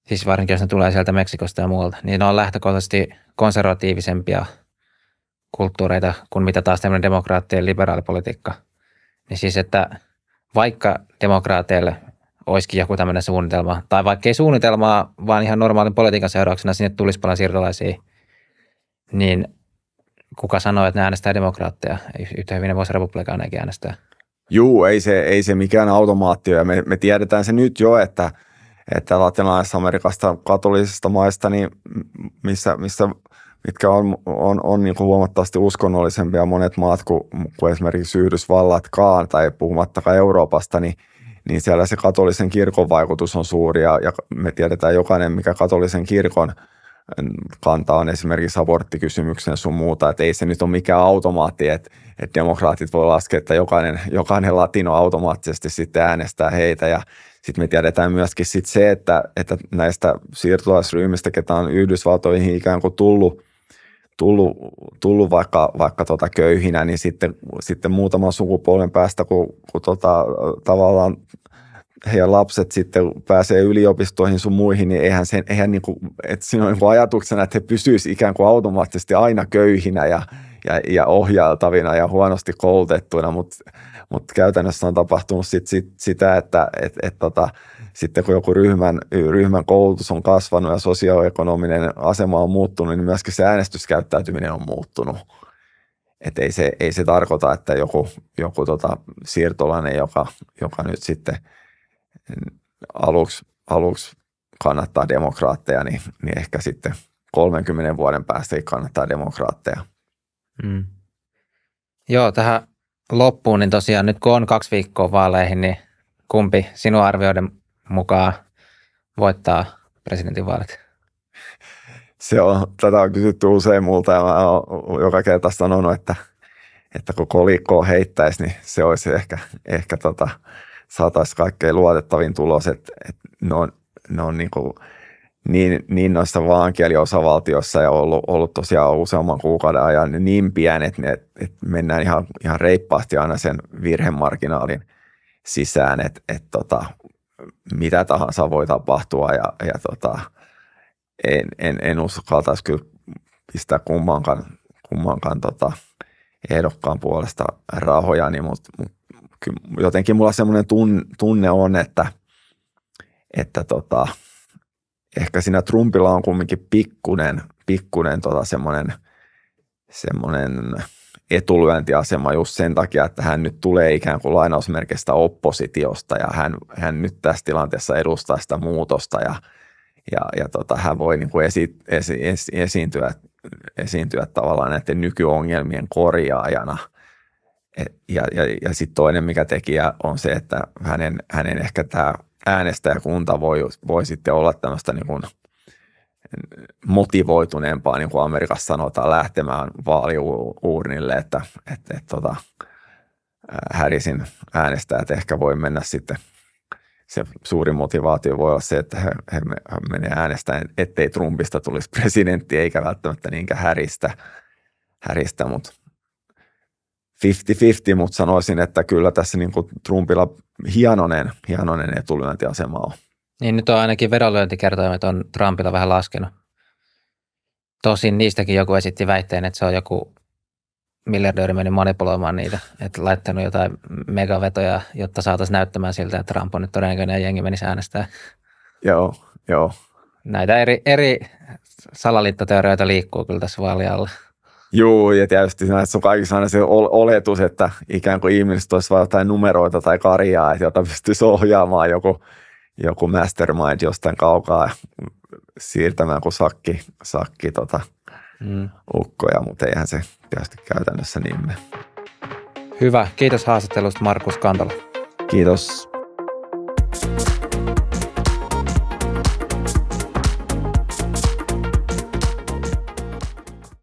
siis varsinkin jos ne tulee sieltä Meksikosta ja muualta, niin ne on lähtökohtaisesti konservatiivisempia – kulttuureita kuin mitä taas tämmöinen demokraattien liberaalipolitiikka. Niin siis, että vaikka demokraateille olisikin joku tämmöinen suunnitelma, tai vaikka ei suunnitelmaa, vaan ihan normaalin politiikan seurauksena sinne tulisi paljon siirtolaisia, niin kuka sanoo, että ne äänestää demokraatteja? Yhtä hyvin ne voisi republikaanejakin äänestää. Juu, ei se, ei se mikään automaatti ja me, me tiedetään se nyt jo, että, että latinalaisesta Amerikasta katolisista maista, niin missä, missä mitkä on, on, on niin kuin huomattavasti uskonnollisempia monet maat kuin, kuin esimerkiksi Yhdysvallatkaan tai puhumattakaan Euroopasta, niin, niin siellä se katolisen kirkon vaikutus on suuri ja, ja me tiedetään jokainen, mikä katolisen kirkon kanta on esimerkiksi aborttikysymyksen sun muuta, että ei se nyt ole mikään automaatti, että, että demokraatit voi laskea, että jokainen, jokainen latino automaattisesti sitten äänestää heitä ja sitten me tiedetään myöskin sit se, että, että näistä siirtolaisryhmistä, ketä on Yhdysvaltoihin ikään kuin tullut tullut, tullut vaikka, vaikka tota köyhinä, niin sitten, sitten muutaman sukupolven päästä, kun, kun tota, tavallaan heidän lapset sitten pääsee yliopistoihin sun muihin, niin eihän, sen, eihän niin kuin, että siinä on niin kuin ajatuksena, että he pysyisivät ikään kuin automaattisesti aina köyhinä ja, ja, ja ohjailtavina ja huonosti koulutettuina, mutta mut käytännössä on tapahtunut sit, sit, sitä, että et, et, tota, sitten kun joku ryhmän, ryhmän koulutus on kasvanut ja sosioekonominen asema on muuttunut, niin myöskin se äänestyskäyttäytyminen on muuttunut. Et ei, se, ei se tarkoita, että joku, joku tota siirtolainen, joka, joka nyt sitten mm, aluksi, aluksi kannattaa demokraatteja, niin, niin ehkä sitten 30 vuoden päästä kannattaa demokraatteja. Mm. Joo, tähän loppuun, niin tosiaan nyt kun on kaksi viikkoa vaaleihin, niin kumpi sinun arvioiden mukaan voittaa presidentinvaalit? Se on, tätä on kysytty usein multa ja mä olen joka kerta sanonut, että, että kun kolikkoa heittäisi, niin se olisi ehkä, ehkä tota, saataisiin kaikkein luotettavin tulos, että, että ne on, ne on niin, kuin, niin, niin noissa vaankieliosavaltiossa ja ollut, ollut tosiaan useamman kuukauden ajan niin pienet, että, että mennään ihan, ihan reippaasti aina sen virhemarginaalin sisään, että, että tota, mitä tahansa voi tapahtua ja, ja tota, en, en, en uskaltaisi kyllä pistää kummankaan, kummankaan tota, ehdokkaan puolesta rahojani, mutta mut, jotenkin mulla semmoinen tunne on, että, että tota, ehkä siinä Trumpilla on kumminkin pikkunen, pikkunen tota semmoinen, semmoinen – etulyöntiasema just sen takia, että hän nyt tulee ikään kuin lainausmerkeistä oppositiosta ja hän, hän nyt tässä tilanteessa edustaa sitä muutosta ja, ja, ja tota, hän voi niin kuin esi, esi, esi, esiintyä, esiintyä tavallaan näiden nykyongelmien korjaajana. Et, ja ja, ja sitten toinen mikä tekijä on se, että hänen, hänen ehkä tämä äänestäjäkunta voi, voi sitten olla tämmöistä niin kuin – motivoituneempaa, niin kuin Amerikassa sanotaan, lähtemään vaaliuurnille, että että että tota, härisin äänestäjät ehkä voi mennä sitten se suuri motivaatio voi olla se, että he, he menee äänestämään, ettei Trumpista tulisi presidentti, eikä välttämättä niinkään Häristä, häristä mutta 50-50, mutta sanoisin, että kyllä tässä niin kuin Trumpilla hienoinen, hienoinen etulyöntiasema on. Niin nyt on ainakin vedonlyöntikertoimet on Trumpilla vähän laskenut. Tosin niistäkin joku esitti väitteen, että se on joku miljardööri mennyt manipuloimaan niitä, että laittanut jotain megavetoja, jotta saataisiin näyttämään siltä, että Trump on nyt todennäköinen ja jengi menisi äänestää. Joo, joo. Näitä eri, eri salaliittoteorioita liikkuu kyllä tässä vaalialla. Joo, ja tietysti näissä on kaikissa aina se oletus, että ikään kuin ihmiset olisivat jotain numeroita tai karjaa, että jota pystyisi ohjaamaan joku joku mastermind jostain kaukaa siirtämään kuin sakki, sakki tota, mm. ukkoja, mutta eihän se tietysti käytännössä niin mene. Hyvä. Kiitos haastattelusta Markus Kantola. Kiitos.